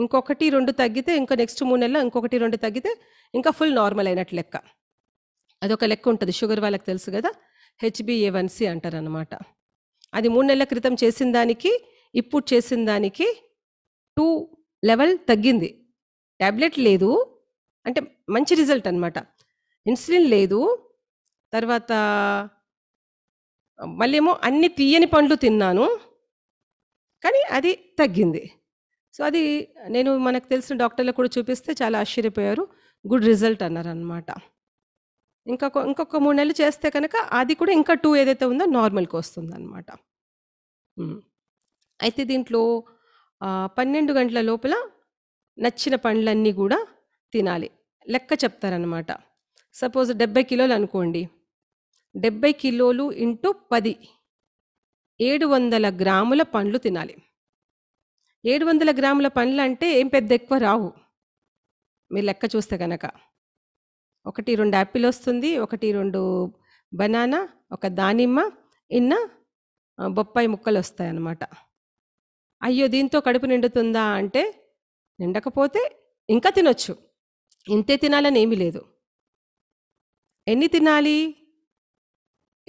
S1: ఇంకొకటి రెండు తగ్గితే ఇంకా నెక్స్ట్ మూడు నెలలు ఇంకొకటి రెండు తగ్గితే ఇంకా ఫుల్ నార్మల్ అయినట్లు లెక్క అదొక లెక్క ఉంటుంది షుగర్ వాళ్ళకి తెలుసు కదా హెచ్బిఏవన్సీ అంటారు అనమాట అది మూడు నెలల క్రితం చేసిన దానికి ఇప్పుడు చేసిన దానికి టూ లెవెల్ తగ్గింది ట్యాబ్లెట్ లేదు అంటే మంచి రిజల్ట్ అనమాట ఇన్సులిన్ లేదు తర్వాత మళ్ళీ ఏమో అన్ని తీయని పండ్లు తిన్నాను కానీ అది తగ్గింది సో అది నేను మనకు తెలిసిన డాక్టర్లకు కూడా చూపిస్తే చాలా ఆశ్చర్యపోయారు గుడ్ రిజల్ట్ అన్నారనమాట ఇంకొక ఇంకొక మూడు నెలలు చేస్తే కనుక అది కూడా ఇంకా టూ ఏదైతే ఉందో నార్మల్కి వస్తుంది అనమాట అయితే దీంట్లో పన్నెండు గంటల లోపల నచ్చిన పండ్లన్నీ కూడా తినాలి లెక్క చెప్తారనమాట సపోజ్ డెబ్బై కిలోలు అనుకోండి డెబ్బై కిలోలు ఇంటూ పది ఏడు వందల గ్రాముల పండ్లు తినాలి ఏడు వందల గ్రాముల పండ్లు అంటే ఏం పెద్ద ఎక్కువ రావు మీరు లెక్క చూస్తే కనుక ఒకటి రెండు యాపిల్ వస్తుంది ఒకటి రెండు బనానా ఒక దానిమ్మ ఇన్న బొప్పాయి ముక్కలు వస్తాయన్నమాట అయ్యో దీంతో కడుపు నిండుతుందా అంటే నిండకపోతే ఇంకా తినొచ్చు ఇంతే తినాలని ఏమీ లేదు ఎన్ని తినాలి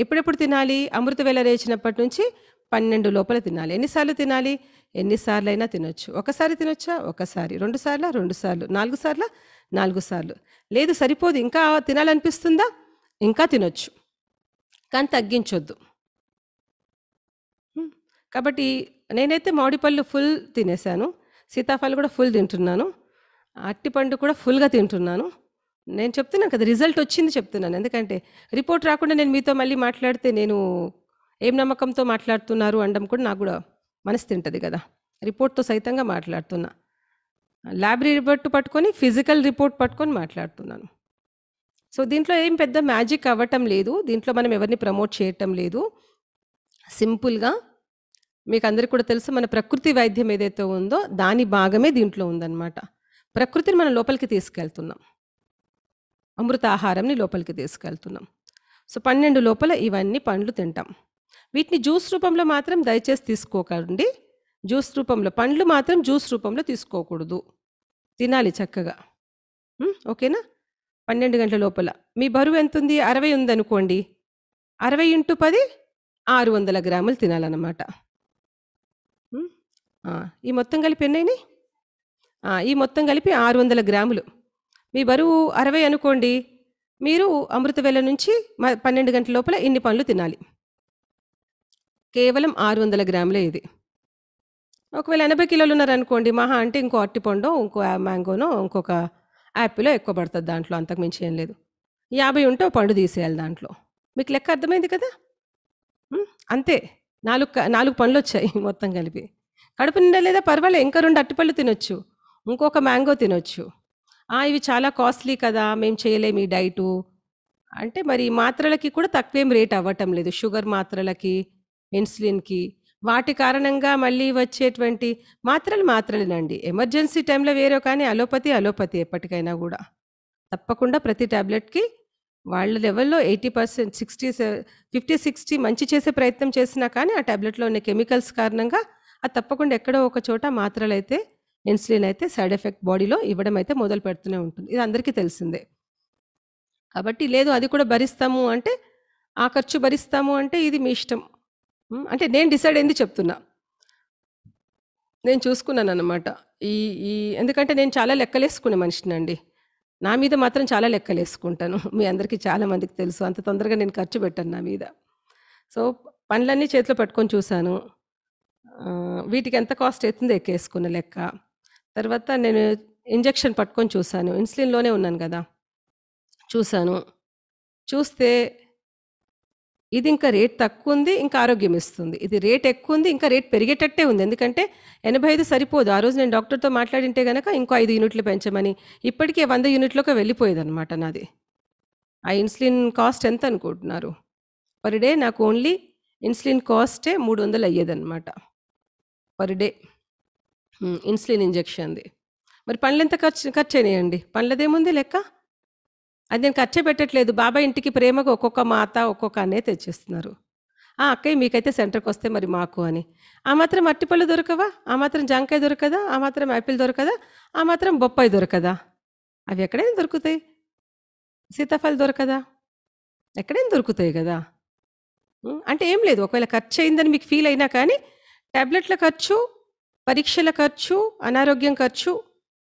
S1: ఎప్పుడెప్పుడు తినాలి అమృత వేళ రేచినప్పటి నుంచి పన్నెండు లోపల తినాలి ఎన్నిసార్లు తినాలి ఎన్నిసార్లు అయినా తినొచ్చు ఒకసారి తినొచ్చా ఒకసారి రెండు సార్లు రెండు సార్లు నాలుగు సార్లు నాలుగు సార్లు లేదు సరిపోదు ఇంకా తినాలనిపిస్తుందా ఇంకా తినొచ్చు కానీ తగ్గించొద్దు కాబట్టి నేనైతే మామిడిపళ్ళు ఫుల్ తినేసాను సీతాఫలం కూడా ఫుల్ తింటున్నాను అట్టిపండు కూడా ఫుల్గా తింటున్నాను నేను చెప్తున్నాను కదా రిజల్ట్ వచ్చింది చెప్తున్నాను ఎందుకంటే రిపోర్ట్ రాకుండా నేను మీతో మళ్ళీ మాట్లాడితే నేను ఏం నమ్మకంతో మాట్లాడుతున్నారు అనడం కూడా నాకు కూడా మనసు తింటుంది కదా రిపోర్ట్తో సైతంగా మాట్లాడుతున్నా లైబ్రరీ రిపోర్ట్ పట్టుకొని ఫిజికల్ రిపోర్ట్ పట్టుకొని మాట్లాడుతున్నాను సో దీంట్లో ఏం పెద్ద మ్యాజిక్ అవ్వటం లేదు దీంట్లో మనం ఎవరిని ప్రమోట్ చేయటం లేదు సింపుల్గా మీకు అందరికీ కూడా తెలుసు మన ప్రకృతి వైద్యం ఏదైతే ఉందో దాని భాగమే దీంట్లో ఉందన్నమాట ప్రకృతిని మనం లోపలికి తీసుకెళ్తున్నాం అమృత ఆహారంని లోపలికి తీసుకెళ్తున్నాం సో పన్నెండు లోపల ఇవన్నీ పండ్లు తింటాం వీటిని జ్యూస్ రూపంలో మాత్రం దయచేసి తీసుకోకండి జ్యూస్ రూపంలో పండ్లు మాత్రం జ్యూస్ రూపంలో తీసుకోకూడదు తినాలి చక్కగా ఓకేనా పన్నెండు గంటల లోపల మీ బరువు ఎంత ఉంది అరవై ఉందనుకోండి అరవై ఇంటూ పది ఆరు వందల గ్రాములు తినాలన్నమాట ఈ మొత్తం కలిపి ఎన్నైనాయి ఈ మొత్తం కలిపి ఆరు వందల గ్రాములు మీ బరువు అరవై అనుకోండి మీరు అమృతవేళ నుంచి పన్నెండు గంటల లోపల ఇన్ని పనులు తినాలి కేవలం ఆరు వందల గ్రాములే ఇది ఒకవేళ ఎనభై కిలోలు ఉన్నారనుకోండి మహా అంటే ఇంకో అట్టిపండో ఇంకో మ్యాంగోనో ఇంకొక యాపిలో ఎక్కువ పడుతుంది దాంట్లో అంతకుమించి ఏం లేదు యాభై ఉంటే పండు తీసేయాలి దాంట్లో మీకు లెక్క అర్థమైంది కదా అంతే నాలుగు నాలుగు పండ్లు వచ్చాయి [LAUGHS] మొత్తం కలిపి కడుపు నిండా లేదా పర్వాలేదు ఇంకా రెండు అట్టిపళ్ళు తినొచ్చు ఇంకొక మ్యాంగో తినొచ్చు ఇవి చాలా కాస్ట్లీ కదా మేము చేయలేము ఈ డైటు అంటే మరి మాత్రలకి కూడా తక్కువేం రేట్ అవ్వటం లేదు షుగర్ మాత్రలకి ఇన్సులిన్కి వాటి కారణంగా మళ్ళీ వచ్చేటువంటి మాత్రలు మాత్రలేనండి ఎమర్జెన్సీ టైంలో వేరే కానీ అలోపతి అలోపతి ఎప్పటికైనా కూడా తప్పకుండా ప్రతి ట్యాబ్లెట్కి వాళ్ళ లెవెల్లో eighty percent sixty fifty sixty మంచి చేసే ప్రయత్నం చేసినా కానీ ఆ ట్యాబ్లెట్లో ఉన్న కెమికల్స్ కారణంగా అది తప్పకుండా ఎక్కడో ఒక చోట మాత్రలు అయితే ఇన్సులిన్ అయితే సైడ్ ఎఫెక్ట్ బాడీలో ఇవ్వడం అయితే మొదలు పెడుతూనే ఉంటుంది ఇది అందరికీ తెలిసిందే కాబట్టి లేదు అది కూడా భరిస్తాము అంటే ఆ ఖర్చు భరిస్తాము అంటే ఇది మీ ఇష్టం అంటే నేను డిసైడ్ అయింది చెప్తున్నా నేను చూసుకున్నాను అనమాట ఈ ఈ ఎందుకంటే నేను చాలా లెక్కలేసుకునే మనిషినండి నా మీద మాత్రం చాలా లెక్కలేసుకుంటాను [LAUGHS] మీ అందరికీ చాలా మందికి తెలుసు అంత తొందరగా నేను ఖర్చు పెట్టాను నా మీద సో పనులన్నీ చేతిలో పట్టుకొని చూశాను వీటికి ఎంత కాస్ట్ అవుతుందో ఎక్కేసుకున్న లెక్క తర్వాత నేను ఇంజెక్షన్ పట్టుకొని చూశాను ఇన్సులిన్లోనే ఉన్నాను కదా చూశాను చూస్తే ఇది ఇంకా రేట్ తక్కువ ఉంది ఇంకా ఆరోగ్యం ఇస్తుంది ఇది రేట్ ఎక్కువ ఉంది ఇంకా రేట్ పెరిగేటట్టే ఉంది ఎందుకంటే ఎనభై ఐదు సరిపోదు ఆ రోజు నేను డాక్టర్తో మాట్లాడింటే కనుక ఇంకో ఐదు యూనిట్లు పెంచమని ఇప్పటికే వంద యూనిట్లోకి అనమాట నాది ఆ ఇన్సులిన్ కాస్ట్ ఎంత అనుకుంటున్నారు పర్ డే నాకు ఓన్లీ ఇన్సులిన్ కాస్టే మూడు వందలు అయ్యేదన్నమాట పర్ డే ఇన్సులిన్ ఇంజెక్షన్ది మరి పనులు ఎంత ఖర్చు ఖర్చు అయినాయండి పనులదేముంది లెక్క అది నేను ఖర్చు పెట్టట్లేదు బాబాయ్ ఇంటికి ప్రేమకు ఒక్కొక్క మాత ఒక్కొక్క అన్నే తెచ్చిస్తున్నారు ఆ అక్కయ్య మీకైతే సెంటర్కి వస్తే మరి మాకు అని ఆ మాత్రం అట్టిపళ్ళు దొరకవా ఆ మాత్రం జాంకాయ దొరకదా ఆ మాత్రం యాపిల్ దొరకదా ఆ మాత్రం బొప్పాయి దొరకదా అవి ఎక్కడైనా దొరుకుతాయి సీతాఫలం దొరకదా ఎక్కడైనా దొరుకుతాయి కదా అంటే ఏం లేదు ఒకవేళ ఖర్చు అయిందని మీకు ఫీల్ అయినా కానీ ట్యాబ్లెట్ల ఖర్చు పరీక్షల ఖర్చు అనారోగ్యం ఖర్చు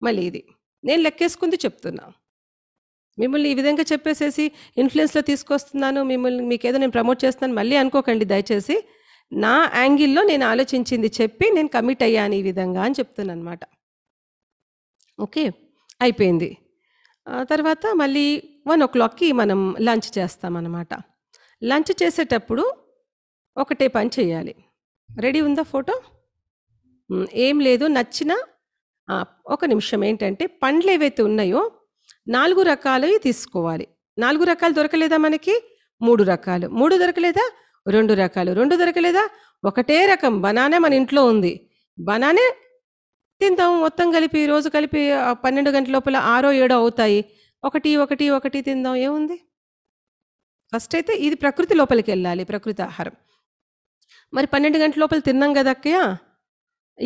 S1: మళ్ళీ ఇది నేను లెక్కేసుకుంది చెప్తున్నాను మిమ్మల్ని ఈ విధంగా చెప్పేసేసి ఇన్ఫ్లుయెన్స్లో తీసుకొస్తున్నాను మిమ్మల్ని మీకేదో నేను ప్రమోట్ చేస్తున్నాను మళ్ళీ అనుకోకండి దయచేసి నా యాంగిల్లో నేను ఆలోచించింది చెప్పి నేను కమిట్ అయ్యాను ఈ విధంగా అని చెప్తున్నాను అనమాట ఓకే అయిపోయింది తర్వాత మళ్ళీ వన్ ఓ క్లాక్కి మనం లంచ్ చేస్తామన్నమాట లంచ్ చేసేటప్పుడు ఒకటే పని చేయాలి రెడీ ఉందా ఫోటో ఏం లేదు నచ్చిన ఒక నిమిషం ఏంటంటే పండ్లు ఏవైతే ఉన్నాయో నాలుగు రకాలవి తీసుకోవాలి నాలుగు రకాలు దొరకలేదా మనకి మూడు రకాలు మూడు దొరకలేదా రెండు రకాలు రెండు దొరకలేదా ఒకటే రకం బనానే మన ఇంట్లో ఉంది బనానే తిందాం మొత్తం కలిపి రోజు కలిపి పన్నెండు గంటల లోపల ఆరో ఏడో అవుతాయి ఒకటి ఒకటి ఒకటి తిందాం ఏముంది ఫస్ట్ అయితే ఇది ప్రకృతి లోపలికి వెళ్ళాలి ప్రకృతి ఆహారం మరి పన్నెండు గంటల లోపల తిన్నాం కదా అక్కయ్య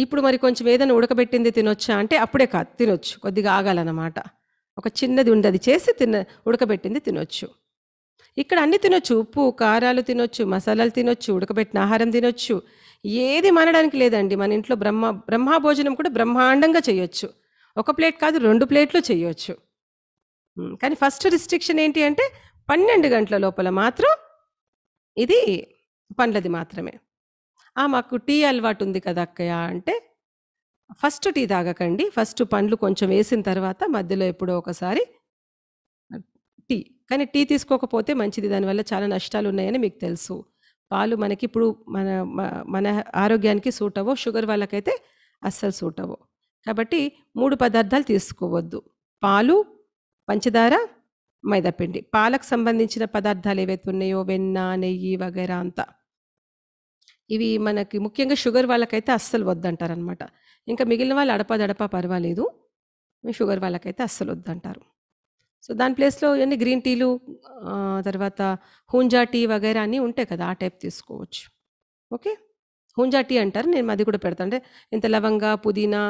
S1: ఇప్పుడు మరి కొంచెం ఏదైనా ఉడకబెట్టింది తినొచ్చా అంటే అప్పుడే కాదు తినొచ్చు కొద్దిగా ఆగాలన్నమాట ఒక చిన్నది ఉండి అది చేసి తిన ఉడకబెట్టింది తినొచ్చు ఇక్కడ అన్ని తినొచ్చు ఉప్పు కారాలు తినొచ్చు మసాలాలు తినొచ్చు ఉడకబెట్టిన ఆహారం తినొచ్చు ఏది మానడానికి లేదండి మన ఇంట్లో బ్రహ్మ బ్రహ్మా భోజనం కూడా బ్రహ్మాండంగా చేయొచ్చు ఒక ప్లేట్ కాదు రెండు ప్లేట్లు చేయొచ్చు కానీ ఫస్ట్ రిస్ట్రిక్షన్ ఏంటి అంటే పన్నెండు గంటల లోపల మాత్రం ఇది పండ్లది మాత్రమే మాకు టీ అలవాటు ఉంది కదా అక్కయ్య అంటే ఫస్ట్ టీ తాగకండి ఫస్ట్ పండ్లు కొంచెం వేసిన తర్వాత మధ్యలో ఎప్పుడో ఒకసారి టీ కానీ టీ తీసుకోకపోతే మంచిది దానివల్ల చాలా నష్టాలు ఉన్నాయని మీకు తెలుసు పాలు మనకి ఇప్పుడు మన మన ఆరోగ్యానికి సూట్ అవ్వో షుగర్ వాళ్ళకైతే అస్సలు సూట్ అవ్వవు కాబట్టి మూడు పదార్థాలు తీసుకోవద్దు పాలు పంచదార మైదాపిండి పాలకు సంబంధించిన పదార్థాలు ఏవైతే ఉన్నాయో వెన్న నెయ్యి వగైరా అంతా ఇవి మనకి ముఖ్యంగా షుగర్ వాళ్ళకైతే అస్సలు వద్దంటారనమాట ఇంకా మిగిలిన వాళ్ళు దడపా పర్వాలేదు షుగర్ వాళ్ళకైతే అస్సలు వద్దంటారు సో దాని ప్లేస్లో ఇవన్నీ గ్రీన్ టీలు తర్వాత హూంజా టీ వగైరా అన్నీ ఉంటాయి కదా ఆ టైప్ తీసుకోవచ్చు ఓకే హూంజా టీ అంటారు నేను అది కూడా పెడతాను అంటే ఇంత లవంగా పుదీనా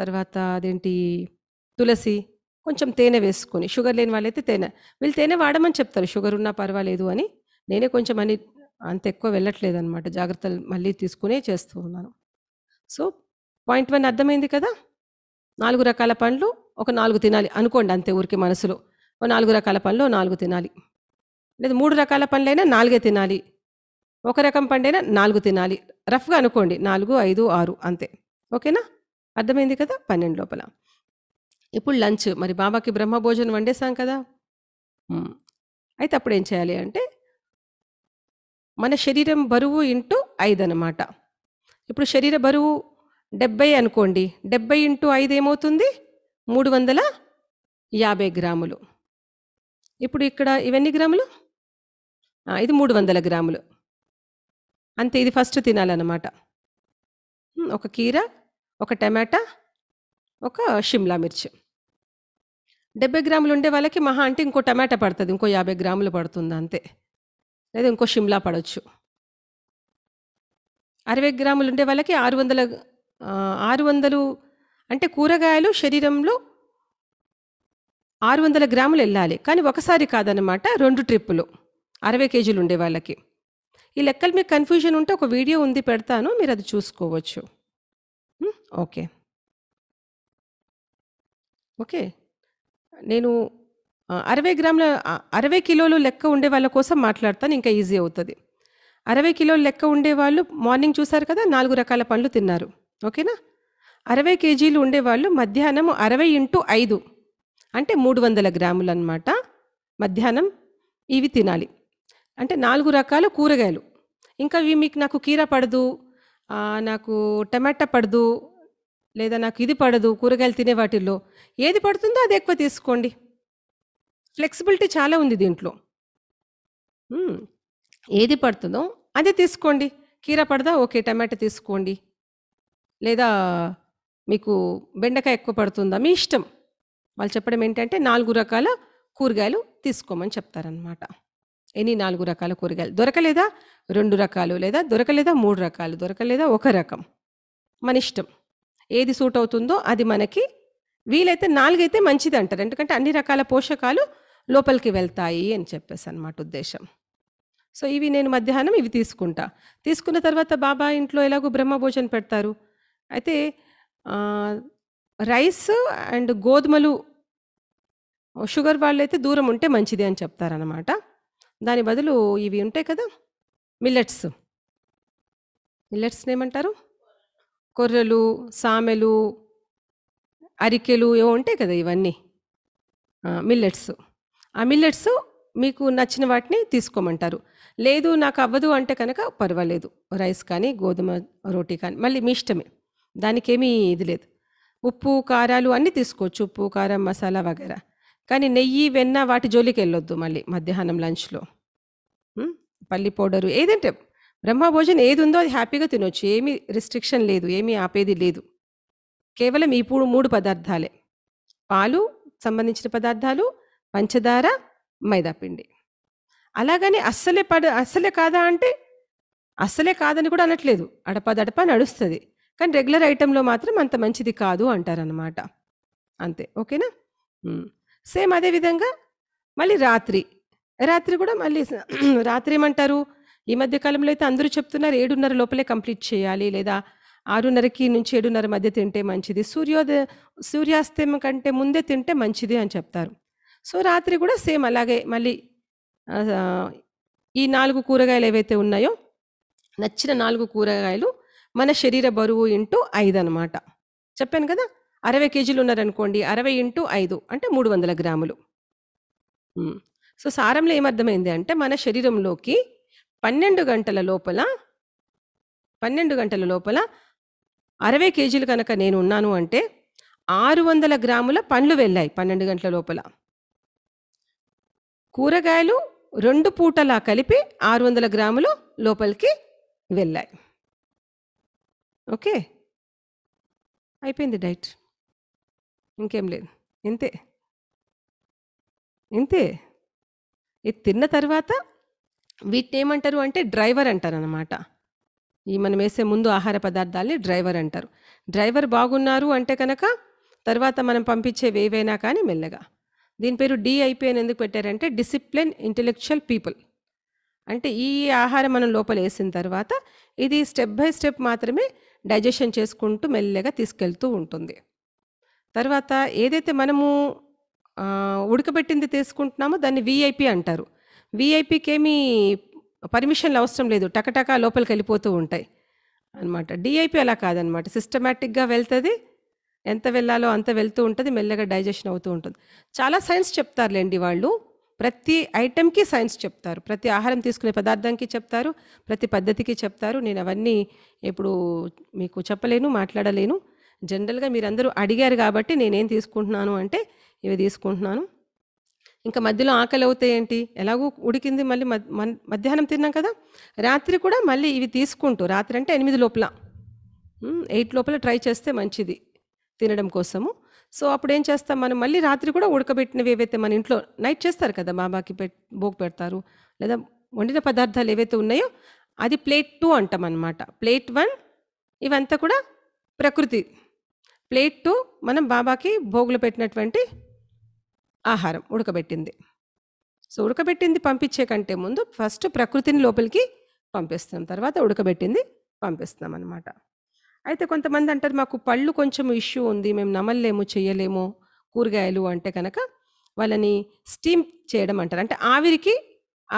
S1: తర్వాత అదేంటి తులసి కొంచెం తేనె వేసుకొని షుగర్ లేని వాళ్ళైతే తేనె వీళ్ళు తేనె వాడమని చెప్తారు షుగర్ ఉన్నా పర్వాలేదు అని నేనే కొంచెం అని అంత ఎక్కువ వెళ్ళట్లేదు అనమాట జాగ్రత్తలు మళ్ళీ తీసుకునే చేస్తూ ఉన్నాను సో పాయింట్ వన్ అర్థమైంది కదా నాలుగు రకాల పండ్లు ఒక నాలుగు తినాలి అనుకోండి అంతే ఊరికి మనసులో ఓ నాలుగు రకాల పండ్లు నాలుగు తినాలి లేదా మూడు రకాల పండ్లైనా నాలుగే తినాలి ఒక రకం పండైనా నాలుగు తినాలి రఫ్గా అనుకోండి నాలుగు ఐదు ఆరు అంతే ఓకేనా అర్థమైంది కదా పన్నెండు లోపల ఇప్పుడు లంచ్ మరి బాబాకి బ్రహ్మభోజనం వండేసాం కదా అయితే అప్పుడు ఏం చేయాలి అంటే మన శరీరం బరువు ఇంటూ ఐదు అనమాట ఇప్పుడు శరీర బరువు డెబ్బై అనుకోండి డెబ్బై ఇంటూ ఐదు ఏమవుతుంది మూడు వందల యాభై గ్రాములు ఇప్పుడు ఇక్కడ ఇవన్నీ గ్రాములు ఇది మూడు వందల గ్రాములు అంతే ఇది ఫస్ట్ తినాలన్నమాట ఒక కీర ఒక టమాటా ఒక షిమ్లా మిర్చి డెబ్బై గ్రాములు ఉండే వాళ్ళకి మహా అంటే ఇంకో టమాటా పడుతుంది ఇంకో యాభై గ్రాములు పడుతుంది అంతే లేదా ఇంకో షిమ్లా పడవచ్చు అరవై గ్రాములు ఉండే వాళ్ళకి ఆరు వందల ఆరు వందలు అంటే కూరగాయలు శరీరంలో ఆరు వందల గ్రాములు వెళ్ళాలి కానీ ఒకసారి కాదనమాట రెండు ట్రిప్పులు అరవై కేజీలు ఉండే వాళ్ళకి ఈ లెక్కలు మీకు కన్ఫ్యూజన్ ఉంటే ఒక వీడియో ఉంది పెడతాను మీరు అది చూసుకోవచ్చు ఓకే ఓకే నేను అరవై గ్రాముల అరవై కిలోలు లెక్క ఉండే వాళ్ళ కోసం మాట్లాడతాను ఇంకా ఈజీ అవుతుంది అరవై కిలోలు లెక్క ఉండే వాళ్ళు మార్నింగ్ చూశారు కదా నాలుగు రకాల పండ్లు తిన్నారు ఓకేనా అరవై కేజీలు ఉండేవాళ్ళు మధ్యాహ్నం అరవై ఇంటూ ఐదు అంటే మూడు వందల గ్రాములు అనమాట మధ్యాహ్నం ఇవి తినాలి అంటే నాలుగు రకాల కూరగాయలు ఇంకా ఇవి మీకు నాకు కీర పడదు నాకు టమాటా పడదు లేదా నాకు ఇది పడదు కూరగాయలు తినే వాటిల్లో ఏది పడుతుందో అది ఎక్కువ తీసుకోండి ఫ్లెక్సిబిలిటీ చాలా ఉంది దీంట్లో ఏది పడుతుందో అదే తీసుకోండి కీర పడదా ఓకే టమాటా తీసుకోండి లేదా మీకు బెండకాయ ఎక్కువ పడుతుందా మీ ఇష్టం వాళ్ళు చెప్పడం ఏంటంటే నాలుగు రకాల కూరగాయలు తీసుకోమని చెప్తారనమాట ఎన్ని నాలుగు రకాల కూరగాయలు దొరకలేదా రెండు రకాలు లేదా దొరకలేదా మూడు రకాలు దొరకలేదా ఒక రకం మన ఇష్టం ఏది సూట్ అవుతుందో అది మనకి వీలైతే నాలుగైతే మంచిది అంటారు ఎందుకంటే అన్ని రకాల పోషకాలు లోపలికి వెళ్తాయి అని చెప్పేసి అనమాట ఉద్దేశం సో ఇవి నేను మధ్యాహ్నం ఇవి తీసుకుంటా తీసుకున్న తర్వాత బాబా ఇంట్లో ఎలాగో బ్రహ్మభోజనం పెడతారు అయితే రైస్ అండ్ గోధుమలు షుగర్ అయితే దూరం ఉంటే మంచిది అని చెప్తారనమాట దాని బదులు ఇవి ఉంటాయి కదా మిల్లెట్స్ మిల్లెట్స్ ఏమంటారు కొర్రలు సామెలు అరికెలు ఏవో ఉంటాయి కదా ఇవన్నీ మిల్లెట్స్ ఆ మిల్లెట్స్ మీకు నచ్చిన వాటిని తీసుకోమంటారు లేదు నాకు అవ్వదు అంటే కనుక పర్వాలేదు రైస్ కానీ గోధుమ రోటీ కానీ మళ్ళీ మీ ఇష్టమే దానికేమీ ఇది లేదు ఉప్పు కారాలు అన్నీ తీసుకోవచ్చు ఉప్పు కారం మసాలా వగేరా కానీ నెయ్యి వెన్న వాటి జోలికి వెళ్ళొద్దు మళ్ళీ మధ్యాహ్నం లంచ్లో పల్లి పౌడరు ఏదంటే బ్రహ్మభోజన్ ఏది ఉందో అది హ్యాపీగా తినొచ్చు ఏమీ రిస్ట్రిక్షన్ లేదు ఏమీ ఆపేది లేదు కేవలం ఈ పూడు మూడు పదార్థాలే పాలు సంబంధించిన పదార్థాలు పంచదార మైదాపిండి అలాగని అస్సలే పడ అస్సలే కాదా అంటే అస్సలే కాదని కూడా అనట్లేదు అడపదడప నడుస్తుంది కానీ రెగ్యులర్ ఐటెంలో మాత్రం అంత మంచిది కాదు అంటారనమాట అంతే ఓకేనా సేమ్ అదేవిధంగా మళ్ళీ రాత్రి రాత్రి కూడా మళ్ళీ [CLEARS THROAT] రాత్రి ఏమంటారు ఈ మధ్య కాలంలో అయితే అందరూ చెప్తున్నారు ఏడున్నర లోపలే కంప్లీట్ చేయాలి లేదా ఆరున్నరకి నుంచి ఏడున్నర మధ్య తింటే మంచిది సూర్యోదయ సూర్యాస్తమం కంటే ముందే తింటే మంచిది అని చెప్తారు సో రాత్రి కూడా సేమ్ అలాగే మళ్ళీ ఈ నాలుగు కూరగాయలు ఏవైతే ఉన్నాయో నచ్చిన నాలుగు కూరగాయలు మన శరీర బరువు ఇంటూ ఐదు అనమాట చెప్పాను కదా అరవై కేజీలు ఉన్నారనుకోండి అరవై ఇంటూ ఐదు అంటే మూడు వందల గ్రాములు సో సారంలో ఏమర్థమైంది అంటే మన శరీరంలోకి పన్నెండు గంటల లోపల పన్నెండు గంటల లోపల అరవై కేజీలు కనుక నేను ఉన్నాను అంటే ఆరు వందల గ్రాముల పండ్లు వెళ్ళాయి పన్నెండు గంటల లోపల కూరగాయలు రెండు పూటలా కలిపి ఆరు వందల గ్రాములు లోపలికి వెళ్ళాయి ఓకే. అయిపోయింది డైట్. ఇంకేం లేదు. ఇంతే. ఇంతే. ఇది తిన్న తర్వాత వీటిని ఏమంటారు అంటే డ్రైవర్ అంటారనమాట. ఈ మనం వేసే ముందు ఆహార పదార్థాలని డ్రైవర్ అంటారు. డ్రైవర్ బాగున్నారు అంటే కనుక తర్వాత మనం పంపించేవి ఏవైనా కానీ మెల్లగా. దీని పేరు డీ అని ఎందుకు పెట్టారంటే డిసిప్లిన్ ఇంటెలెక్చువల్ పీపుల్. అంటే ఈ ఆహారం మనం లోపల వేసిన తర్వాత ఇది స్టెప్ బై స్టెప్ మాత్రమే డైజెషన్ చేసుకుంటూ మెల్లగా తీసుకెళ్తూ ఉంటుంది తర్వాత ఏదైతే మనము ఉడకబెట్టింది తీసుకుంటున్నామో దాన్ని విఐపి అంటారు విఐపికి ఏమీ పర్మిషన్లు అవసరం లేదు టకటకా లోపలికి వెళ్ళిపోతూ ఉంటాయి అనమాట డిఐపి అలా కాదనమాట సిస్టమేటిక్గా వెళ్తుంది ఎంత వెళ్ళాలో అంత వెళ్తూ ఉంటుంది మెల్లగా డైజెషన్ అవుతూ ఉంటుంది చాలా సైన్స్ చెప్తారులేండి వాళ్ళు ప్రతి ఐటెంకి సైన్స్ చెప్తారు ప్రతి ఆహారం తీసుకునే పదార్థానికి చెప్తారు ప్రతి పద్ధతికి చెప్తారు నేను అవన్నీ ఇప్పుడు మీకు చెప్పలేను మాట్లాడలేను జనరల్గా మీరందరూ అడిగారు కాబట్టి నేనేం తీసుకుంటున్నాను అంటే ఇవి తీసుకుంటున్నాను ఇంకా మధ్యలో ఆకలి అవుతాయి ఏంటి ఎలాగో ఉడికింది మళ్ళీ మధ్యాహ్నం తిన్నాం కదా రాత్రి కూడా మళ్ళీ ఇవి తీసుకుంటూ రాత్రి అంటే ఎనిమిది లోపల ఎయిట్ లోపల ట్రై చేస్తే మంచిది తినడం కోసము సో అప్పుడు ఏం చేస్తాం మనం మళ్ళీ రాత్రి కూడా ఉడకబెట్టినవి ఏవైతే మన ఇంట్లో నైట్ చేస్తారు కదా బాబాకి పెట్ భోగి పెడతారు లేదా వండిన పదార్థాలు ఏవైతే ఉన్నాయో అది ప్లేట్ టూ అంటాం అనమాట ప్లేట్ వన్ ఇవంతా కూడా ప్రకృతి ప్లేట్ టూ మనం బాబాకి భోగులు పెట్టినటువంటి ఆహారం ఉడకబెట్టింది సో ఉడకబెట్టింది పంపించే కంటే ముందు ఫస్ట్ ప్రకృతిని లోపలికి పంపిస్తాం తర్వాత ఉడకబెట్టింది పంపిస్తాం అనమాట అయితే కొంతమంది అంటారు మాకు పళ్ళు కొంచెం ఇష్యూ ఉంది మేము నమలలేము చేయలేము కూరగాయలు అంటే కనుక వాళ్ళని స్టీమ్ చేయడం అంటారు అంటే ఆవిరికి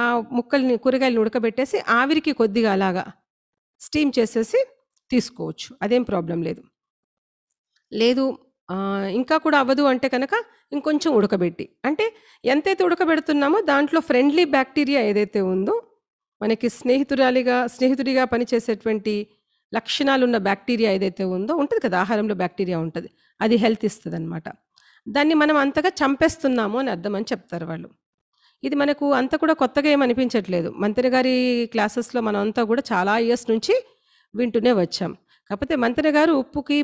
S1: ఆ ముక్కల్ని కూరగాయలను ఉడకబెట్టేసి ఆవిరికి కొద్దిగా అలాగా స్టీమ్ చేసేసి తీసుకోవచ్చు అదేం ప్రాబ్లం లేదు లేదు ఇంకా కూడా అవ్వదు అంటే కనుక ఇంకొంచెం ఉడకబెట్టి అంటే ఎంతైతే ఉడకబెడుతున్నామో దాంట్లో ఫ్రెండ్లీ బ్యాక్టీరియా ఏదైతే ఉందో మనకి స్నేహితురాలిగా స్నేహితుడిగా పనిచేసేటువంటి లక్షణాలు ఉన్న బ్యాక్టీరియా ఏదైతే ఉందో ఉంటుంది కదా ఆహారంలో బ్యాక్టీరియా ఉంటుంది అది హెల్త్ ఇస్తుంది అనమాట దాన్ని మనం అంతగా చంపేస్తున్నాము అని అర్థం అని చెప్తారు వాళ్ళు ఇది మనకు అంత కూడా కొత్తగా ఏమనిపించట్లేదు మంత్రి గారి క్లాసెస్లో మనం అంతా కూడా చాలా ఇయర్స్ నుంచి వింటూనే వచ్చాం కాకపోతే మంత్రి గారు ఉప్పుకి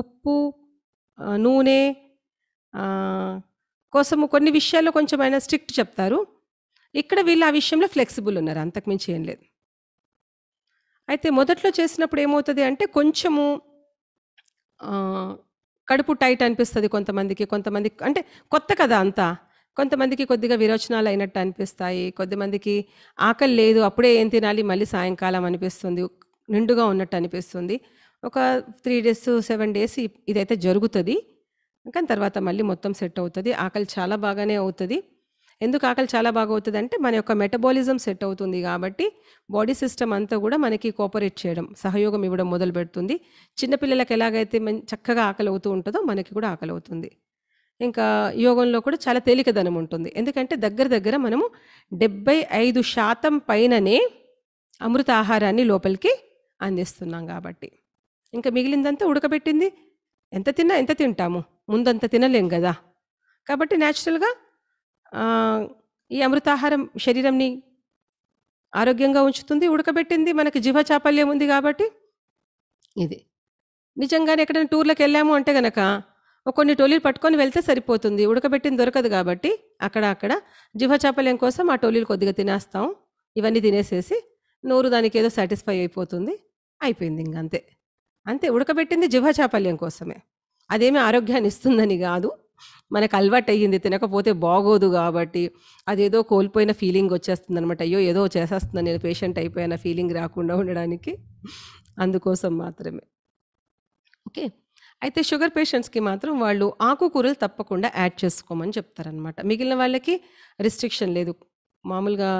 S1: ఉప్పు నూనె కోసము కొన్ని విషయాల్లో కొంచెం ఆయన స్ట్రిక్ట్ చెప్తారు ఇక్కడ వీళ్ళు ఆ విషయంలో ఫ్లెక్సిబుల్ ఉన్నారు అంతకుమించి ఏం లేదు అయితే మొదట్లో చేసినప్పుడు ఏమవుతుంది అంటే కొంచెము కడుపు టైట్ అనిపిస్తుంది కొంతమందికి. కొంతమందికి అంటే కొత్త కదా అంతా. కొంతమందికి కొద్దిగా విరోచనాలు అయినట్టు అనిపిస్తాయి. కొద్దిమందికి ఆకలి లేదు. అప్పుడే ఏం తినాలి మళ్ళీ సాయంకాలం అనిపిస్తుంది. నిండుగా ఉన్నట్టు అనిపిస్తుంది. ఒక త్రీ డేస్, సెవెన్ డేస్ ఇదైతే జరుగుతుంది కానీ తర్వాత మళ్ళీ మొత్తం సెట్ అవుతుంది ఆకలి చాలా బాగానే అవుతుంది ఎందుకు ఆకలి చాలా బాగా అవుతుంది అంటే మన యొక్క మెటబాలిజం సెట్ అవుతుంది కాబట్టి బాడీ సిస్టమ్ అంతా కూడా మనకి కోఆపరేట్ చేయడం సహయోగం ఇవ్వడం మొదలు పెడుతుంది చిన్నపిల్లలకు ఎలాగైతే చక్కగా ఆకలి అవుతూ ఉంటుందో మనకి కూడా ఆకలి అవుతుంది ఇంకా యోగంలో కూడా చాలా తేలికదనం ఉంటుంది ఎందుకంటే దగ్గర దగ్గర మనము డెబ్బై ఐదు శాతం పైననే అమృత ఆహారాన్ని లోపలికి అందిస్తున్నాం కాబట్టి ఇంకా మిగిలిందంతా ఉడకబెట్టింది ఎంత తిన్నా ఎంత తింటాము ముందంత తినలేం కదా కాబట్టి న్యాచురల్గా ఈ అమృతాహారం శరీరంని ఆరోగ్యంగా ఉంచుతుంది. ఉడకబెట్టింది మనకి జీవ చాపల్యం ఉంది కాబట్టి ఇది. నిజంగానే ఎక్కడైనా వెళ్ళాము అంటే గనక, కొన్ని టోలీలు పట్టుకొని వెళ్తే సరిపోతుంది. ఉడకబెట్టింది దొరకదు కాబట్టి అక్కడ అక్కడ జీవ చాపల్యం కోసం ఆ టోలీలు కొద్దిగా తినేస్తాం. ఇవన్నీ తినేసేసి, నోరు దానికి ఏదో సాటిస్ఫై అయిపోతుంది. అయిపోయింది ఇంకంతే అంతే ఉడకబెట్టింది జీవ చాపల్యం కోసమే. అదేమి ఇస్తుందని కాదు మనకు అలవాటు అయ్యింది తినకపోతే బాగోదు కాబట్టి అదేదో కోల్పోయిన ఫీలింగ్ వచ్చేస్తుంది అనమాట అయ్యో ఏదో చేసేస్తుంది నేను పేషెంట్ అయిపోయిన ఫీలింగ్ రాకుండా ఉండడానికి అందుకోసం మాత్రమే ఓకే అయితే షుగర్ పేషెంట్స్కి మాత్రం వాళ్ళు ఆకుకూరలు తప్పకుండా యాడ్ చేసుకోమని చెప్తారనమాట మిగిలిన వాళ్ళకి రిస్ట్రిక్షన్ లేదు మామూలుగా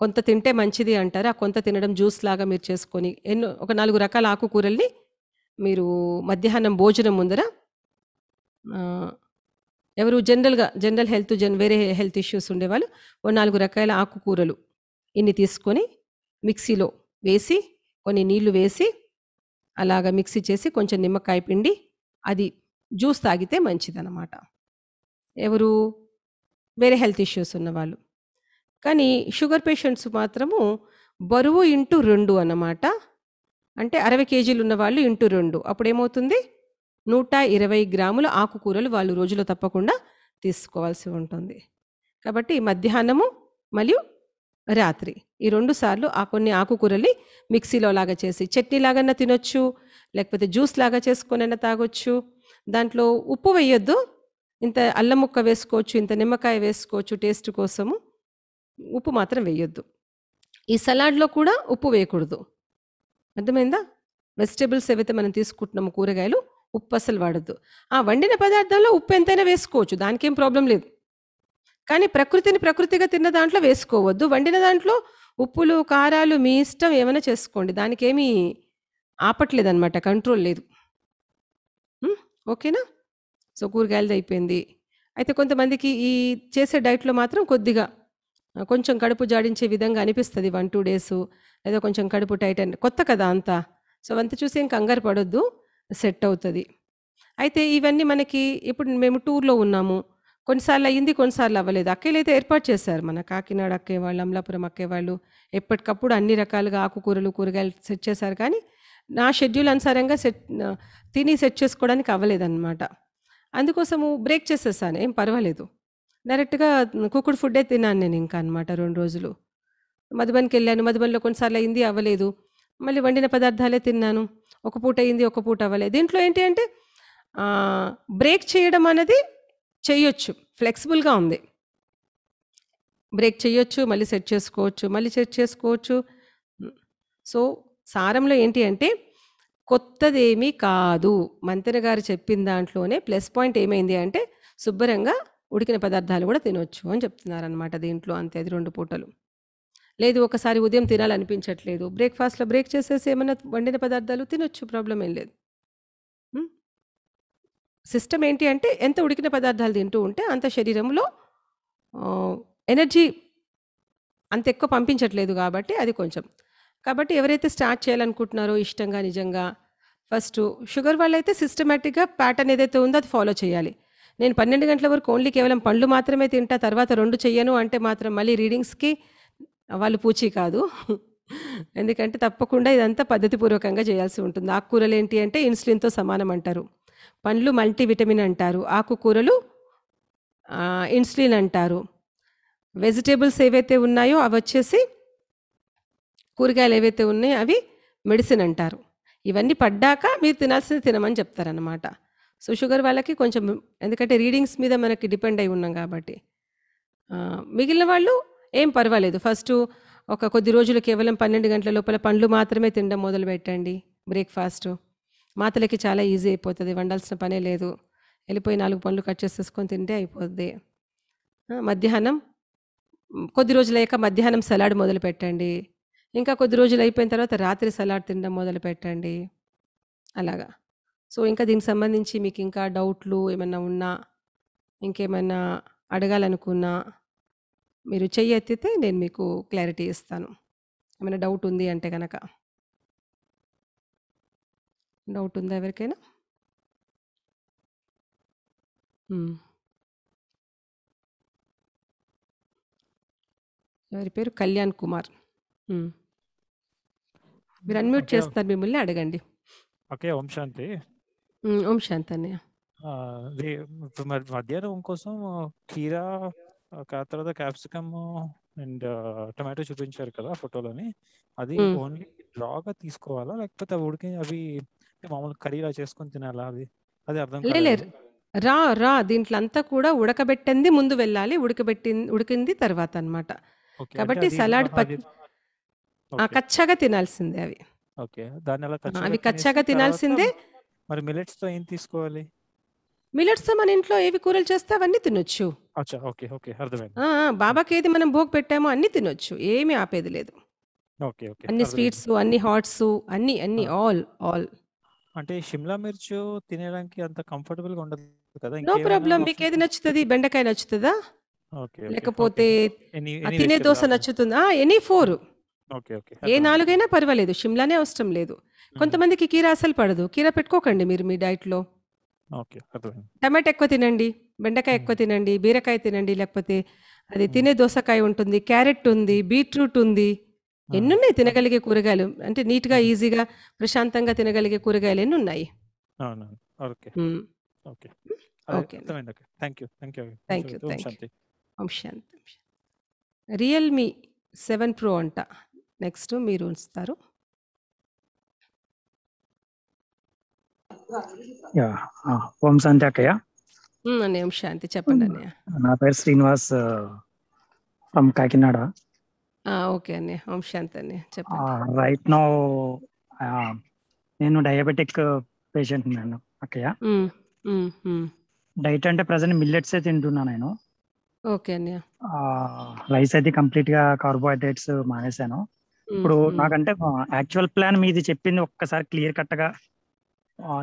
S1: కొంత తింటే మంచిది అంటారు ఆ కొంత తినడం జ్యూస్ లాగా మీరు చేసుకొని ఎన్నో ఒక నాలుగు రకాల ఆకుకూరల్ని మీరు మధ్యాహ్నం భోజనం ముందర ఎవరు జనరల్గా జనరల్ హెల్త్ జన్ వేరే హెల్త్ ఇష్యూస్ ఉండేవాళ్ళు ఓ నాలుగు రకాల ఆకుకూరలు ఇన్ని తీసుకొని మిక్సీలో వేసి కొన్ని నీళ్లు వేసి అలాగ మిక్సీ చేసి కొంచెం నిమ్మకాయ పిండి అది జ్యూస్ తాగితే మంచిదన్నమాట ఎవరు వేరే హెల్త్ ఇష్యూస్ ఉన్నవాళ్ళు కానీ షుగర్ పేషెంట్స్ మాత్రము బరువు ఇంటూ రెండు అన్నమాట అంటే అరవై కేజీలు ఉన్నవాళ్ళు ఇంటూ రెండు అప్పుడు ఏమవుతుంది నూట ఇరవై గ్రాముల ఆకుకూరలు వాళ్ళు రోజులో తప్పకుండా తీసుకోవాల్సి ఉంటుంది కాబట్టి మధ్యాహ్నము మరియు రాత్రి ఈ రెండు సార్లు ఆ కొన్ని ఆకుకూరల్ని మిక్సీలో లాగా చేసి చట్నీ లాగన్నా తినొచ్చు లేకపోతే జ్యూస్ లాగా చేసుకొనైనా తాగొచ్చు దాంట్లో ఉప్పు వేయొద్దు ఇంత అల్లం ముక్క వేసుకోవచ్చు ఇంత నిమ్మకాయ వేసుకోవచ్చు టేస్ట్ కోసము ఉప్పు మాత్రం వేయొద్దు ఈ సలాడ్లో కూడా ఉప్పు వేయకూడదు అర్థమైందా వెజిటేబుల్స్ ఏవైతే మనం తీసుకుంటున్నాము కూరగాయలు ఉప్పు అసలు వాడద్దు ఆ వండిన పదార్థంలో ఉప్పు ఎంతైనా వేసుకోవచ్చు దానికేం ప్రాబ్లం లేదు కానీ ప్రకృతిని ప్రకృతిగా తిన్న దాంట్లో వేసుకోవద్దు వండిన దాంట్లో ఉప్పులు కారాలు మీ ఇష్టం ఏమైనా చేసుకోండి దానికేమీ ఆపట్లేదన్నమాట కంట్రోల్ లేదు ఓకేనా సో కూరగాయలది అయిపోయింది అయితే కొంతమందికి ఈ చేసే డైట్లో మాత్రం కొద్దిగా కొంచెం కడుపు జాడించే విధంగా అనిపిస్తుంది వన్ టూ డేస్ లేదా కొంచెం కడుపు టైట్ అని కొత్త కదా అంతా సో అంత చూసి ఏం కంగారు పడొద్దు సెట్ అవుతుంది అయితే ఇవన్నీ మనకి ఇప్పుడు మేము టూర్‌లో ఉన్నాము. కొన్నిసార్లు అయింది, కొన్నిసార్లు అవ్వలేదు. అయితే ఏర్పాటు చేశారు. మన కాకినాడ అక్కే వాళ్ళు, అమలాపురం అక్కేవాళ్ళు వాళ్ళు ఎప్పటికప్పుడు అన్ని రకాలుగా ఆకుకూరలు, కూరగాయలు సెట్ చేశారు. కానీ నా షెడ్యూల్ అనుసారంగా సెట్ తిని సెట్ చేసుకోవడానికి అవ్వలేదన్నమాట అందుకోసము బ్రేక్ చేసేసాను. ఏం పర్వాలేదు. డైరెక్ట్‌గా కుక్డ్ ఫుడ్డే తిన్నాను నేను ఇంకా అనమాట రెండు రోజులు. వెళ్ళాను మధుబన్‌లో కొన్నిసార్లు అయింది, అవ్వలేదు. మళ్ళీ వండిన పదార్థాలే తిన్నాను. ఒక పూట అయింది ఒక పూట అవ్వలేదు దీంట్లో ఏంటి అంటే బ్రేక్ చేయడం అనేది చేయొచ్చు ఫ్లెక్సిబుల్గా ఉంది బ్రేక్ చేయొచ్చు మళ్ళీ సెట్ చేసుకోవచ్చు మళ్ళీ సెట్ చేసుకోవచ్చు సో సారంలో ఏంటి అంటే కొత్తదేమీ కాదు మంతెన గారు చెప్పిన దాంట్లోనే ప్లస్ పాయింట్ ఏమైంది అంటే శుభ్రంగా ఉడికిన పదార్థాలు కూడా తినొచ్చు అని చెప్తున్నారనమాట దీంట్లో అంతే అది రెండు పూటలు లేదు ఒకసారి ఉదయం తినాలనిపించట్లేదు బ్రేక్ఫాస్ట్లో బ్రేక్ చేసేసి ఏమైనా వండిన పదార్థాలు తినొచ్చు ప్రాబ్లం ఏం లేదు సిస్టమ్ ఏంటి అంటే ఎంత ఉడికిన పదార్థాలు తింటూ ఉంటే అంత శరీరంలో ఎనర్జీ అంత ఎక్కువ పంపించట్లేదు కాబట్టి అది కొంచెం కాబట్టి ఎవరైతే స్టార్ట్ చేయాలనుకుంటున్నారో ఇష్టంగా నిజంగా ఫస్ట్ షుగర్ వాళ్ళైతే సిస్టమేటిక్గా ప్యాటర్న్ ఏదైతే ఉందో అది ఫాలో చేయాలి నేను పన్నెండు గంటల వరకు ఓన్లీ కేవలం పండ్లు మాత్రమే తింటా తర్వాత రెండు చెయ్యను అంటే మాత్రం మళ్ళీ రీడింగ్స్కి వాళ్ళు పూచి కాదు ఎందుకంటే తప్పకుండా ఇదంతా పద్ధతిపూర్వకంగా చేయాల్సి ఉంటుంది ఆకుకూరలు ఏంటి అంటే ఇన్సులిన్తో సమానం అంటారు పండ్లు మల్టీవిటమిన్ అంటారు ఆకుకూరలు ఇన్సులిన్ అంటారు వెజిటేబుల్స్ ఏవైతే ఉన్నాయో అవి వచ్చేసి కూరగాయలు ఏవైతే ఉన్నాయో అవి మెడిసిన్ అంటారు ఇవన్నీ పడ్డాక మీరు తినాల్సింది తినమని చెప్తారనమాట సో షుగర్ వాళ్ళకి కొంచెం ఎందుకంటే రీడింగ్స్ మీద మనకి డిపెండ్ అయి ఉన్నాం కాబట్టి మిగిలిన వాళ్ళు ఏం పర్వాలేదు ఫస్ట్ ఒక కొద్ది రోజులు కేవలం పన్నెండు గంటల లోపల పండ్లు మాత్రమే తినడం మొదలు పెట్టండి బ్రేక్ఫాస్ట్ మాతలకి చాలా ఈజీ అయిపోతుంది వండాల్సిన పనే లేదు వెళ్ళిపోయి నాలుగు పండ్లు కట్ చేసేసుకొని తింటే అయిపోద్ది మధ్యాహ్నం కొద్ది రోజులు అయ్యాక మధ్యాహ్నం సలాడ్ మొదలు పెట్టండి ఇంకా కొద్ది రోజులు అయిపోయిన తర్వాత రాత్రి సలాడ్ తినడం మొదలు పెట్టండి అలాగా సో ఇంకా దీనికి సంబంధించి మీకు ఇంకా డౌట్లు ఏమన్నా ఉన్నా ఇంకేమన్నా అడగాలనుకున్నా మీరు చెయ్యి ఎత్తితే నేను మీకు క్లారిటీ ఇస్తాను ఏమైనా డౌట్ ఉంది అంటే కనుక డౌట్ ఉందా ఎవరికైనా ఎవరి పేరు కళ్యాణ్ కుమార్
S2: మీరు అన్మ్యూట్ చేస్తారు
S1: మిమ్మల్ని అడగండి
S2: ఓకే ఓం శాంతి
S1: ఓం శాంతి అన్నయ్య
S2: మధ్యాహ్నం కోసం కీరా ఒక తర్వాత క్యాప్సికమ్ అండ్ టమాటో చూపించారు కదా ఫోటోలోని అది ఓన్లీ రాగా తీసుకోవాలా లేకపోతే ఉడికి అవి మామూలు కర్రీలా చేసుకొని తినాలా అది అది అర్థం లేదు
S1: రా రా దీంట్లో అంతా కూడా ఉడకబెట్టింది ముందు వెళ్ళాలి ఉడకబెట్టి ఉడికింది తర్వాత అనమాట
S2: కాబట్టి సలాడ్
S1: కచ్చాగా తినాల్సిందే అవి
S2: ఓకే దాని అలా అవి కచ్చాగా తినాల్సిందే మరి మిలెట్స్ తో ఏం తీసుకోవాలి
S1: మిలెట్స్ తో మన ఇంట్లో ఏవి కూరలు చేస్తే అవన్నీ తినొచ్చు బాబాకి ఓకే. మనం భోగ పెట్టామో అన్ని తినొచ్చు. ఏమి ఆపేది లేదు.
S2: ఓకే. స్వీట్స్
S1: అన్ని హాట్స్ అన్ని అన్ని ఆల్. ఆల్.
S2: అంటే షిమ్లా మిర్చి తినడానికి అంత కంఫర్టబుల్‌గా ఉండదు కదా! నో ప్రాబ్లం మీకు
S1: ఏది నచ్చుతుంది బెండకాయ నచ్చుతుందా లేకపోతే తినే దోశ నచ్చుతుందా? Any four okay. ఓకే. ఏ నాలుగైనా పర్వాలేదు. షిమ్లానే అవసరం లేదు. కొంతమందికి కీర అసలు పడదు. కీర పెట్టుకోకండి మీరు మీ డైట్‌లో. టమాటా ఎక్కువ తినండి బెండకాయ ఎక్కువ తినండి బీరకాయ తినండి లేకపోతే అది తినే దోసకాయ ఉంటుంది క్యారెట్ ఉంది బీట్రూట్ ఉంది ఎన్ని ఉన్నాయి తినగలిగే కూరగాయలు అంటే నీట్ గా ఈజీగా ప్రశాంతంగా తినగలిగే కూరగాయలు ఎన్ని ఉన్నాయి
S2: okay okay okay thank you thank you thank
S1: you realme seven pro అంట నెక్స్ట్ మీరు ఉంచుతారు
S2: ఓం శాంతి అక్కయ్య
S1: ఓం శాంతి చెప్పండి అన్నయ్య
S2: నా పేరు శ్రీనివాస్ ఫ్రమ్ కాకినాడ
S1: ఓకే అన్నయ్య ఓం శాంతి అన్నయ్య చెప్పండి
S2: రైట్ నౌ నేను డయాబెటిక్ పేషెంట్ నేను అక్కయ్య డైట్ అంటే ప్రజెంట్ మిల్లెట్స్ ఏ తింటున్నాను నేను ఓకే అన్నయ్య రైస్ అయితే కంప్లీట్ గా కార్బోహైడ్రేట్స్ మానేశాను ఇప్పుడు నాకంటే యాక్చువల్ ప్లాన్ మీది చెప్పింది ఒక్కసారి క్లియర్ కట్ గా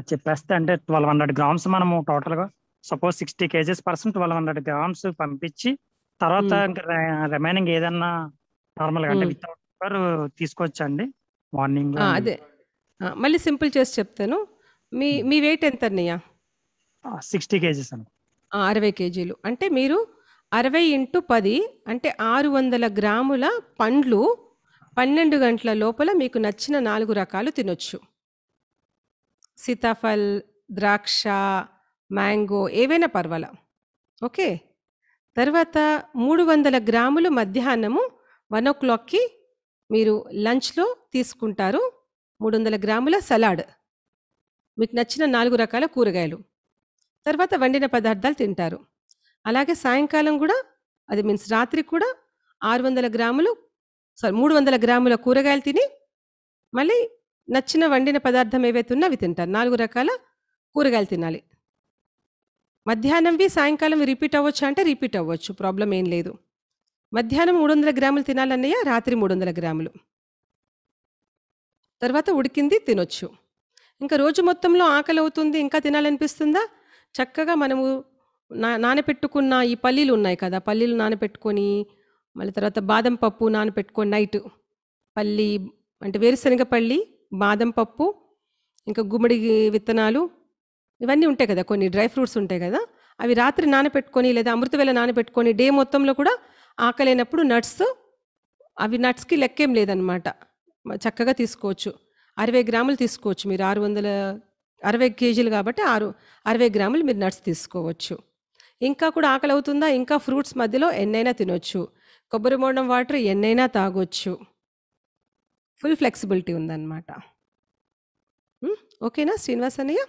S2: చెప్పేస్తే అంటే ట్వెల్వ్ హండ్రెడ్ గ్రామ్స్ మనము టోటల్గా suppose sixty kgs person twelve hundred grams పంపించి తర్వాత hmm. రిమైనింగ్ ఏదన్నా నార్మల్గా అంటే వితౌట్ hmm. షుగర్ తీసుకోవచ్చండి మార్నింగ్ అదే
S1: మళ్ళీ సింపుల్ చేసి చెప్తాను మీ hmm. మీ వెయిట్ ఎంత అన్నయ్య
S2: సిక్స్టీ కేజీస్ అండి
S1: అరవై కేజీలు అంటే మీరు అరవై ఇంటూ పది అంటే ఆరు వందల గ్రాముల పండ్లు పన్నెండు గంటల లోపల మీకు నచ్చిన నాలుగు రకాలు తినొచ్చు సీతాఫల్ ద్రాక్ష మ్యాంగో ఏవైనా పర్వాల ఓకే తర్వాత మూడు వందల గ్రాములు మధ్యాహ్నము వన్ ఓ క్లాక్కి మీరు లంచ్లో తీసుకుంటారు మూడు వందల గ్రాముల సలాడ్ మీకు నచ్చిన నాలుగు రకాల కూరగాయలు తర్వాత వండిన పదార్థాలు తింటారు అలాగే సాయంకాలం కూడా అది మీన్స్ రాత్రి కూడా ఆరు వందల గ్రాములు సారీ మూడు వందల గ్రాముల కూరగాయలు తిని మళ్ళీ నచ్చిన వండిన పదార్థం ఏవైతే ఉన్నా అవి తింటారు నాలుగు రకాల కూరగాయలు తినాలి మధ్యాహ్నంవి సాయంకాలం రిపీట్ అవ్వచ్చు అంటే రిపీట్ అవ్వచ్చు ప్రాబ్లం ఏం లేదు మధ్యాహ్నం మూడు వందల గ్రాములు తినాలన్నయ్య రాత్రి మూడు వందల గ్రాములు తర్వాత ఉడికింది తినొచ్చు ఇంకా రోజు మొత్తంలో ఆకలి అవుతుంది ఇంకా తినాలనిపిస్తుందా చక్కగా మనము నా నానపెట్టుకున్న ఈ పల్లీలు ఉన్నాయి కదా పల్లీలు నానపెట్టుకొని మళ్ళీ తర్వాత బాదం పప్పు నానపెట్టుకొని నైట్ పల్లీ అంటే వేరుశనగ పల్లీ బాదం పప్పు ఇంకా గుమ్మడి విత్తనాలు ఇవన్నీ ఉంటాయి కదా కొన్ని డ్రై ఫ్రూట్స్ ఉంటాయి కదా అవి రాత్రి నానపెట్టుకొని లేదా అమృతవేళ నానపెట్టుకొని డే మొత్తంలో కూడా ఆకలేనప్పుడు నట్స్ అవి నట్స్కి లెక్కేం లేదనమాట చక్కగా తీసుకోవచ్చు అరవై గ్రాములు తీసుకోవచ్చు మీరు ఆరు వందల అరవై కేజీలు కాబట్టి ఆరు అరవై గ్రాములు మీరు నట్స్ తీసుకోవచ్చు ఇంకా కూడా ఆకలి అవుతుందా ఇంకా ఫ్రూట్స్ మధ్యలో ఎన్నైనా తినొచ్చు కొబ్బరి బోండం వాటర్ ఎన్నైనా తాగొచ్చు ఫుల్ ఫ్లెక్సిబిలిటీ ఉందన్నమాట ఓకేనా శ్రీనివాస్ అన్నయ్య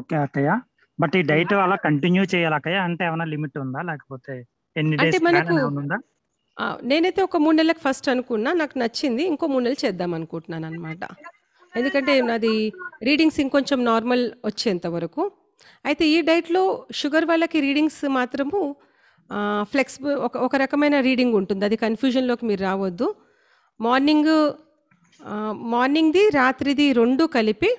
S2: ఓకే అత్తయ్య బట్ ఈ డైట్ అలా కంటిన్యూ చేయాలి అక్కయ్య అంటే ఏమైనా లిమిట్ ఉందా లేకపోతే ఎన్ని డేస్ ఉందా
S1: నేనైతే ఒక మూడు నెలలకు ఫస్ట్ అనుకున్నా నాకు నచ్చింది ఇంకో మూడు నెలలు చేద్దాం అనుకుంటున్నాను అనమాట ఎందుకంటే నాది రీడింగ్స్ ఇంకొంచెం నార్మల్ వచ్చేంత వరకు అయితే ఈ డైట్లో షుగర్ వాళ్ళకి రీడింగ్స్ మాత్రము ఫ్లెక్సిబుల్ ఒక ఒక రకమైన రీడింగ్ ఉంటుంది అది కన్ఫ్యూజన్లోకి మీరు రావద్దు మార్నింగ్ మార్నింగ్ది రాత్రిది రెండు కలిపి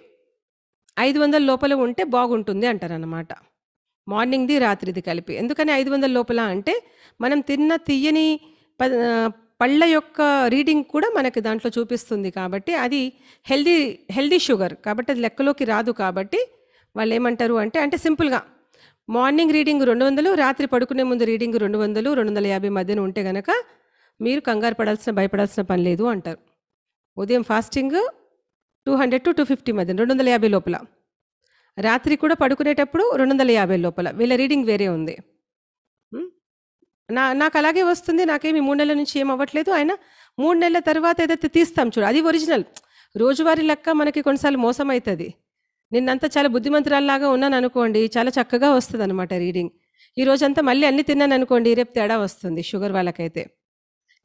S1: ఐదు వందల లోపల ఉంటే బాగుంటుంది అంటారనమాట మార్నింగ్ది రాత్రిది కలిపి ఎందుకని ఐదు వందల లోపల అంటే మనం తిన్న తీయని పళ్ళ యొక్క రీడింగ్ కూడా మనకి దాంట్లో చూపిస్తుంది కాబట్టి అది హెల్దీ హెల్దీ షుగర్ కాబట్టి అది లెక్కలోకి రాదు కాబట్టి వాళ్ళు ఏమంటారు అంటే అంటే సింపుల్గా మార్నింగ్ రీడింగ్ రెండు వందలు రాత్రి పడుకునే ముందు రీడింగ్ రెండు వందలు రెండు వందల యాభై మధ్యన ఉంటే గనక మీరు కంగారు పడాల్సిన భయపడాల్సిన పని లేదు అంటారు ఉదయం fasting two hundred to two fifty మధ్యన రెండు వందల యాభై లోపల రాత్రి కూడా పడుకునేటప్పుడు రెండు వందల యాభై లోపల వీళ్ళ రీడింగ్ వేరే ఉంది నా నాకు అలాగే వస్తుంది నాకేమి మూడు నెలల నుంచి ఏం అవ్వట్లేదు ఆయన మూడు నెలల తర్వాత ఏదైతే తీస్తాం చూడు అది ఒరిజినల్ రోజువారీ లెక్క మనకి కొన్నిసార్లు మోసం అవుతుంది నిన్నంతా చాలా బుద్ధిమంతురాల్లాగా ఉన్నాను అనుకోండి చాలా చక్కగా వస్తుంది అనమాట రీడింగ్ ఈ రోజంతా మళ్ళీ అన్ని తిన్నాను అనుకోండి రేపు తేడా వస్తుంది షుగర్ వాళ్ళకైతే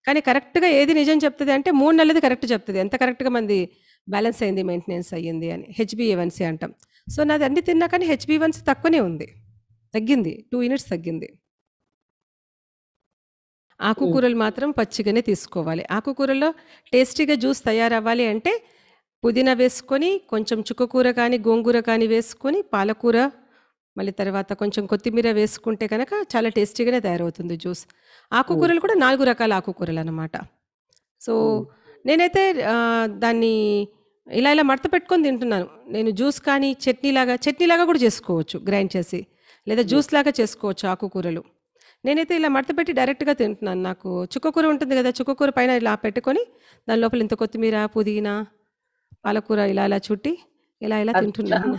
S1: కానీ కరెక్ట్గా ఏది నిజం చెప్తుంది అంటే మూడు నెలది కరెక్ట్ చెప్తుంది ఎంత కరెక్ట్గా మంది బ్యాలెన్స్ అయింది మెయింటెనెన్స్ అయ్యింది అని హెచ్బిఏవన్సీ అంటాం సో నాది అన్ని తిన్నా కానీ వన్స్ తక్కువనే ఉంది తగ్గింది టూ యూనిట్స్ తగ్గింది ఆకుకూరలు మాత్రం పచ్చిగానే తీసుకోవాలి ఆకుకూరలో టేస్టీగా జ్యూస్ తయారవ్వాలి అంటే పుదీనా వేసుకొని కొంచెం చుక్కకూర కానీ గోంగూర కానీ వేసుకొని పాలకూర మళ్ళీ తర్వాత కొంచెం కొత్తిమీర వేసుకుంటే కనుక చాలా టేస్టీగానే తయారవుతుంది జ్యూస్ ఆకుకూరలు కూడా నాలుగు రకాల ఆకుకూరలు అనమాట సో నేనైతే దాన్ని ఇలా ఇలా మడత పెట్టుకొని తింటున్నాను నేను జ్యూస్ కానీ చట్నీ లాగా చట్నీ లాగా కూడా చేసుకోవచ్చు గ్రైండ్ చేసి లేదా hmm. జ్యూస్ లాగా చేసుకోవచ్చు ఆకుకూరలు నేనైతే ఇలా మడత పెట్టి డైరెక్ట్గా తింటున్నాను నాకు చుక్కకూర ఉంటుంది కదా చుక్కకూర పైన ఇలా పెట్టుకొని దాని లోపల ఇంత కొత్తిమీర పుదీనా పాలకూర ఇలా ఇలా చుట్టి ఇలా ఇలా తింటున్నాను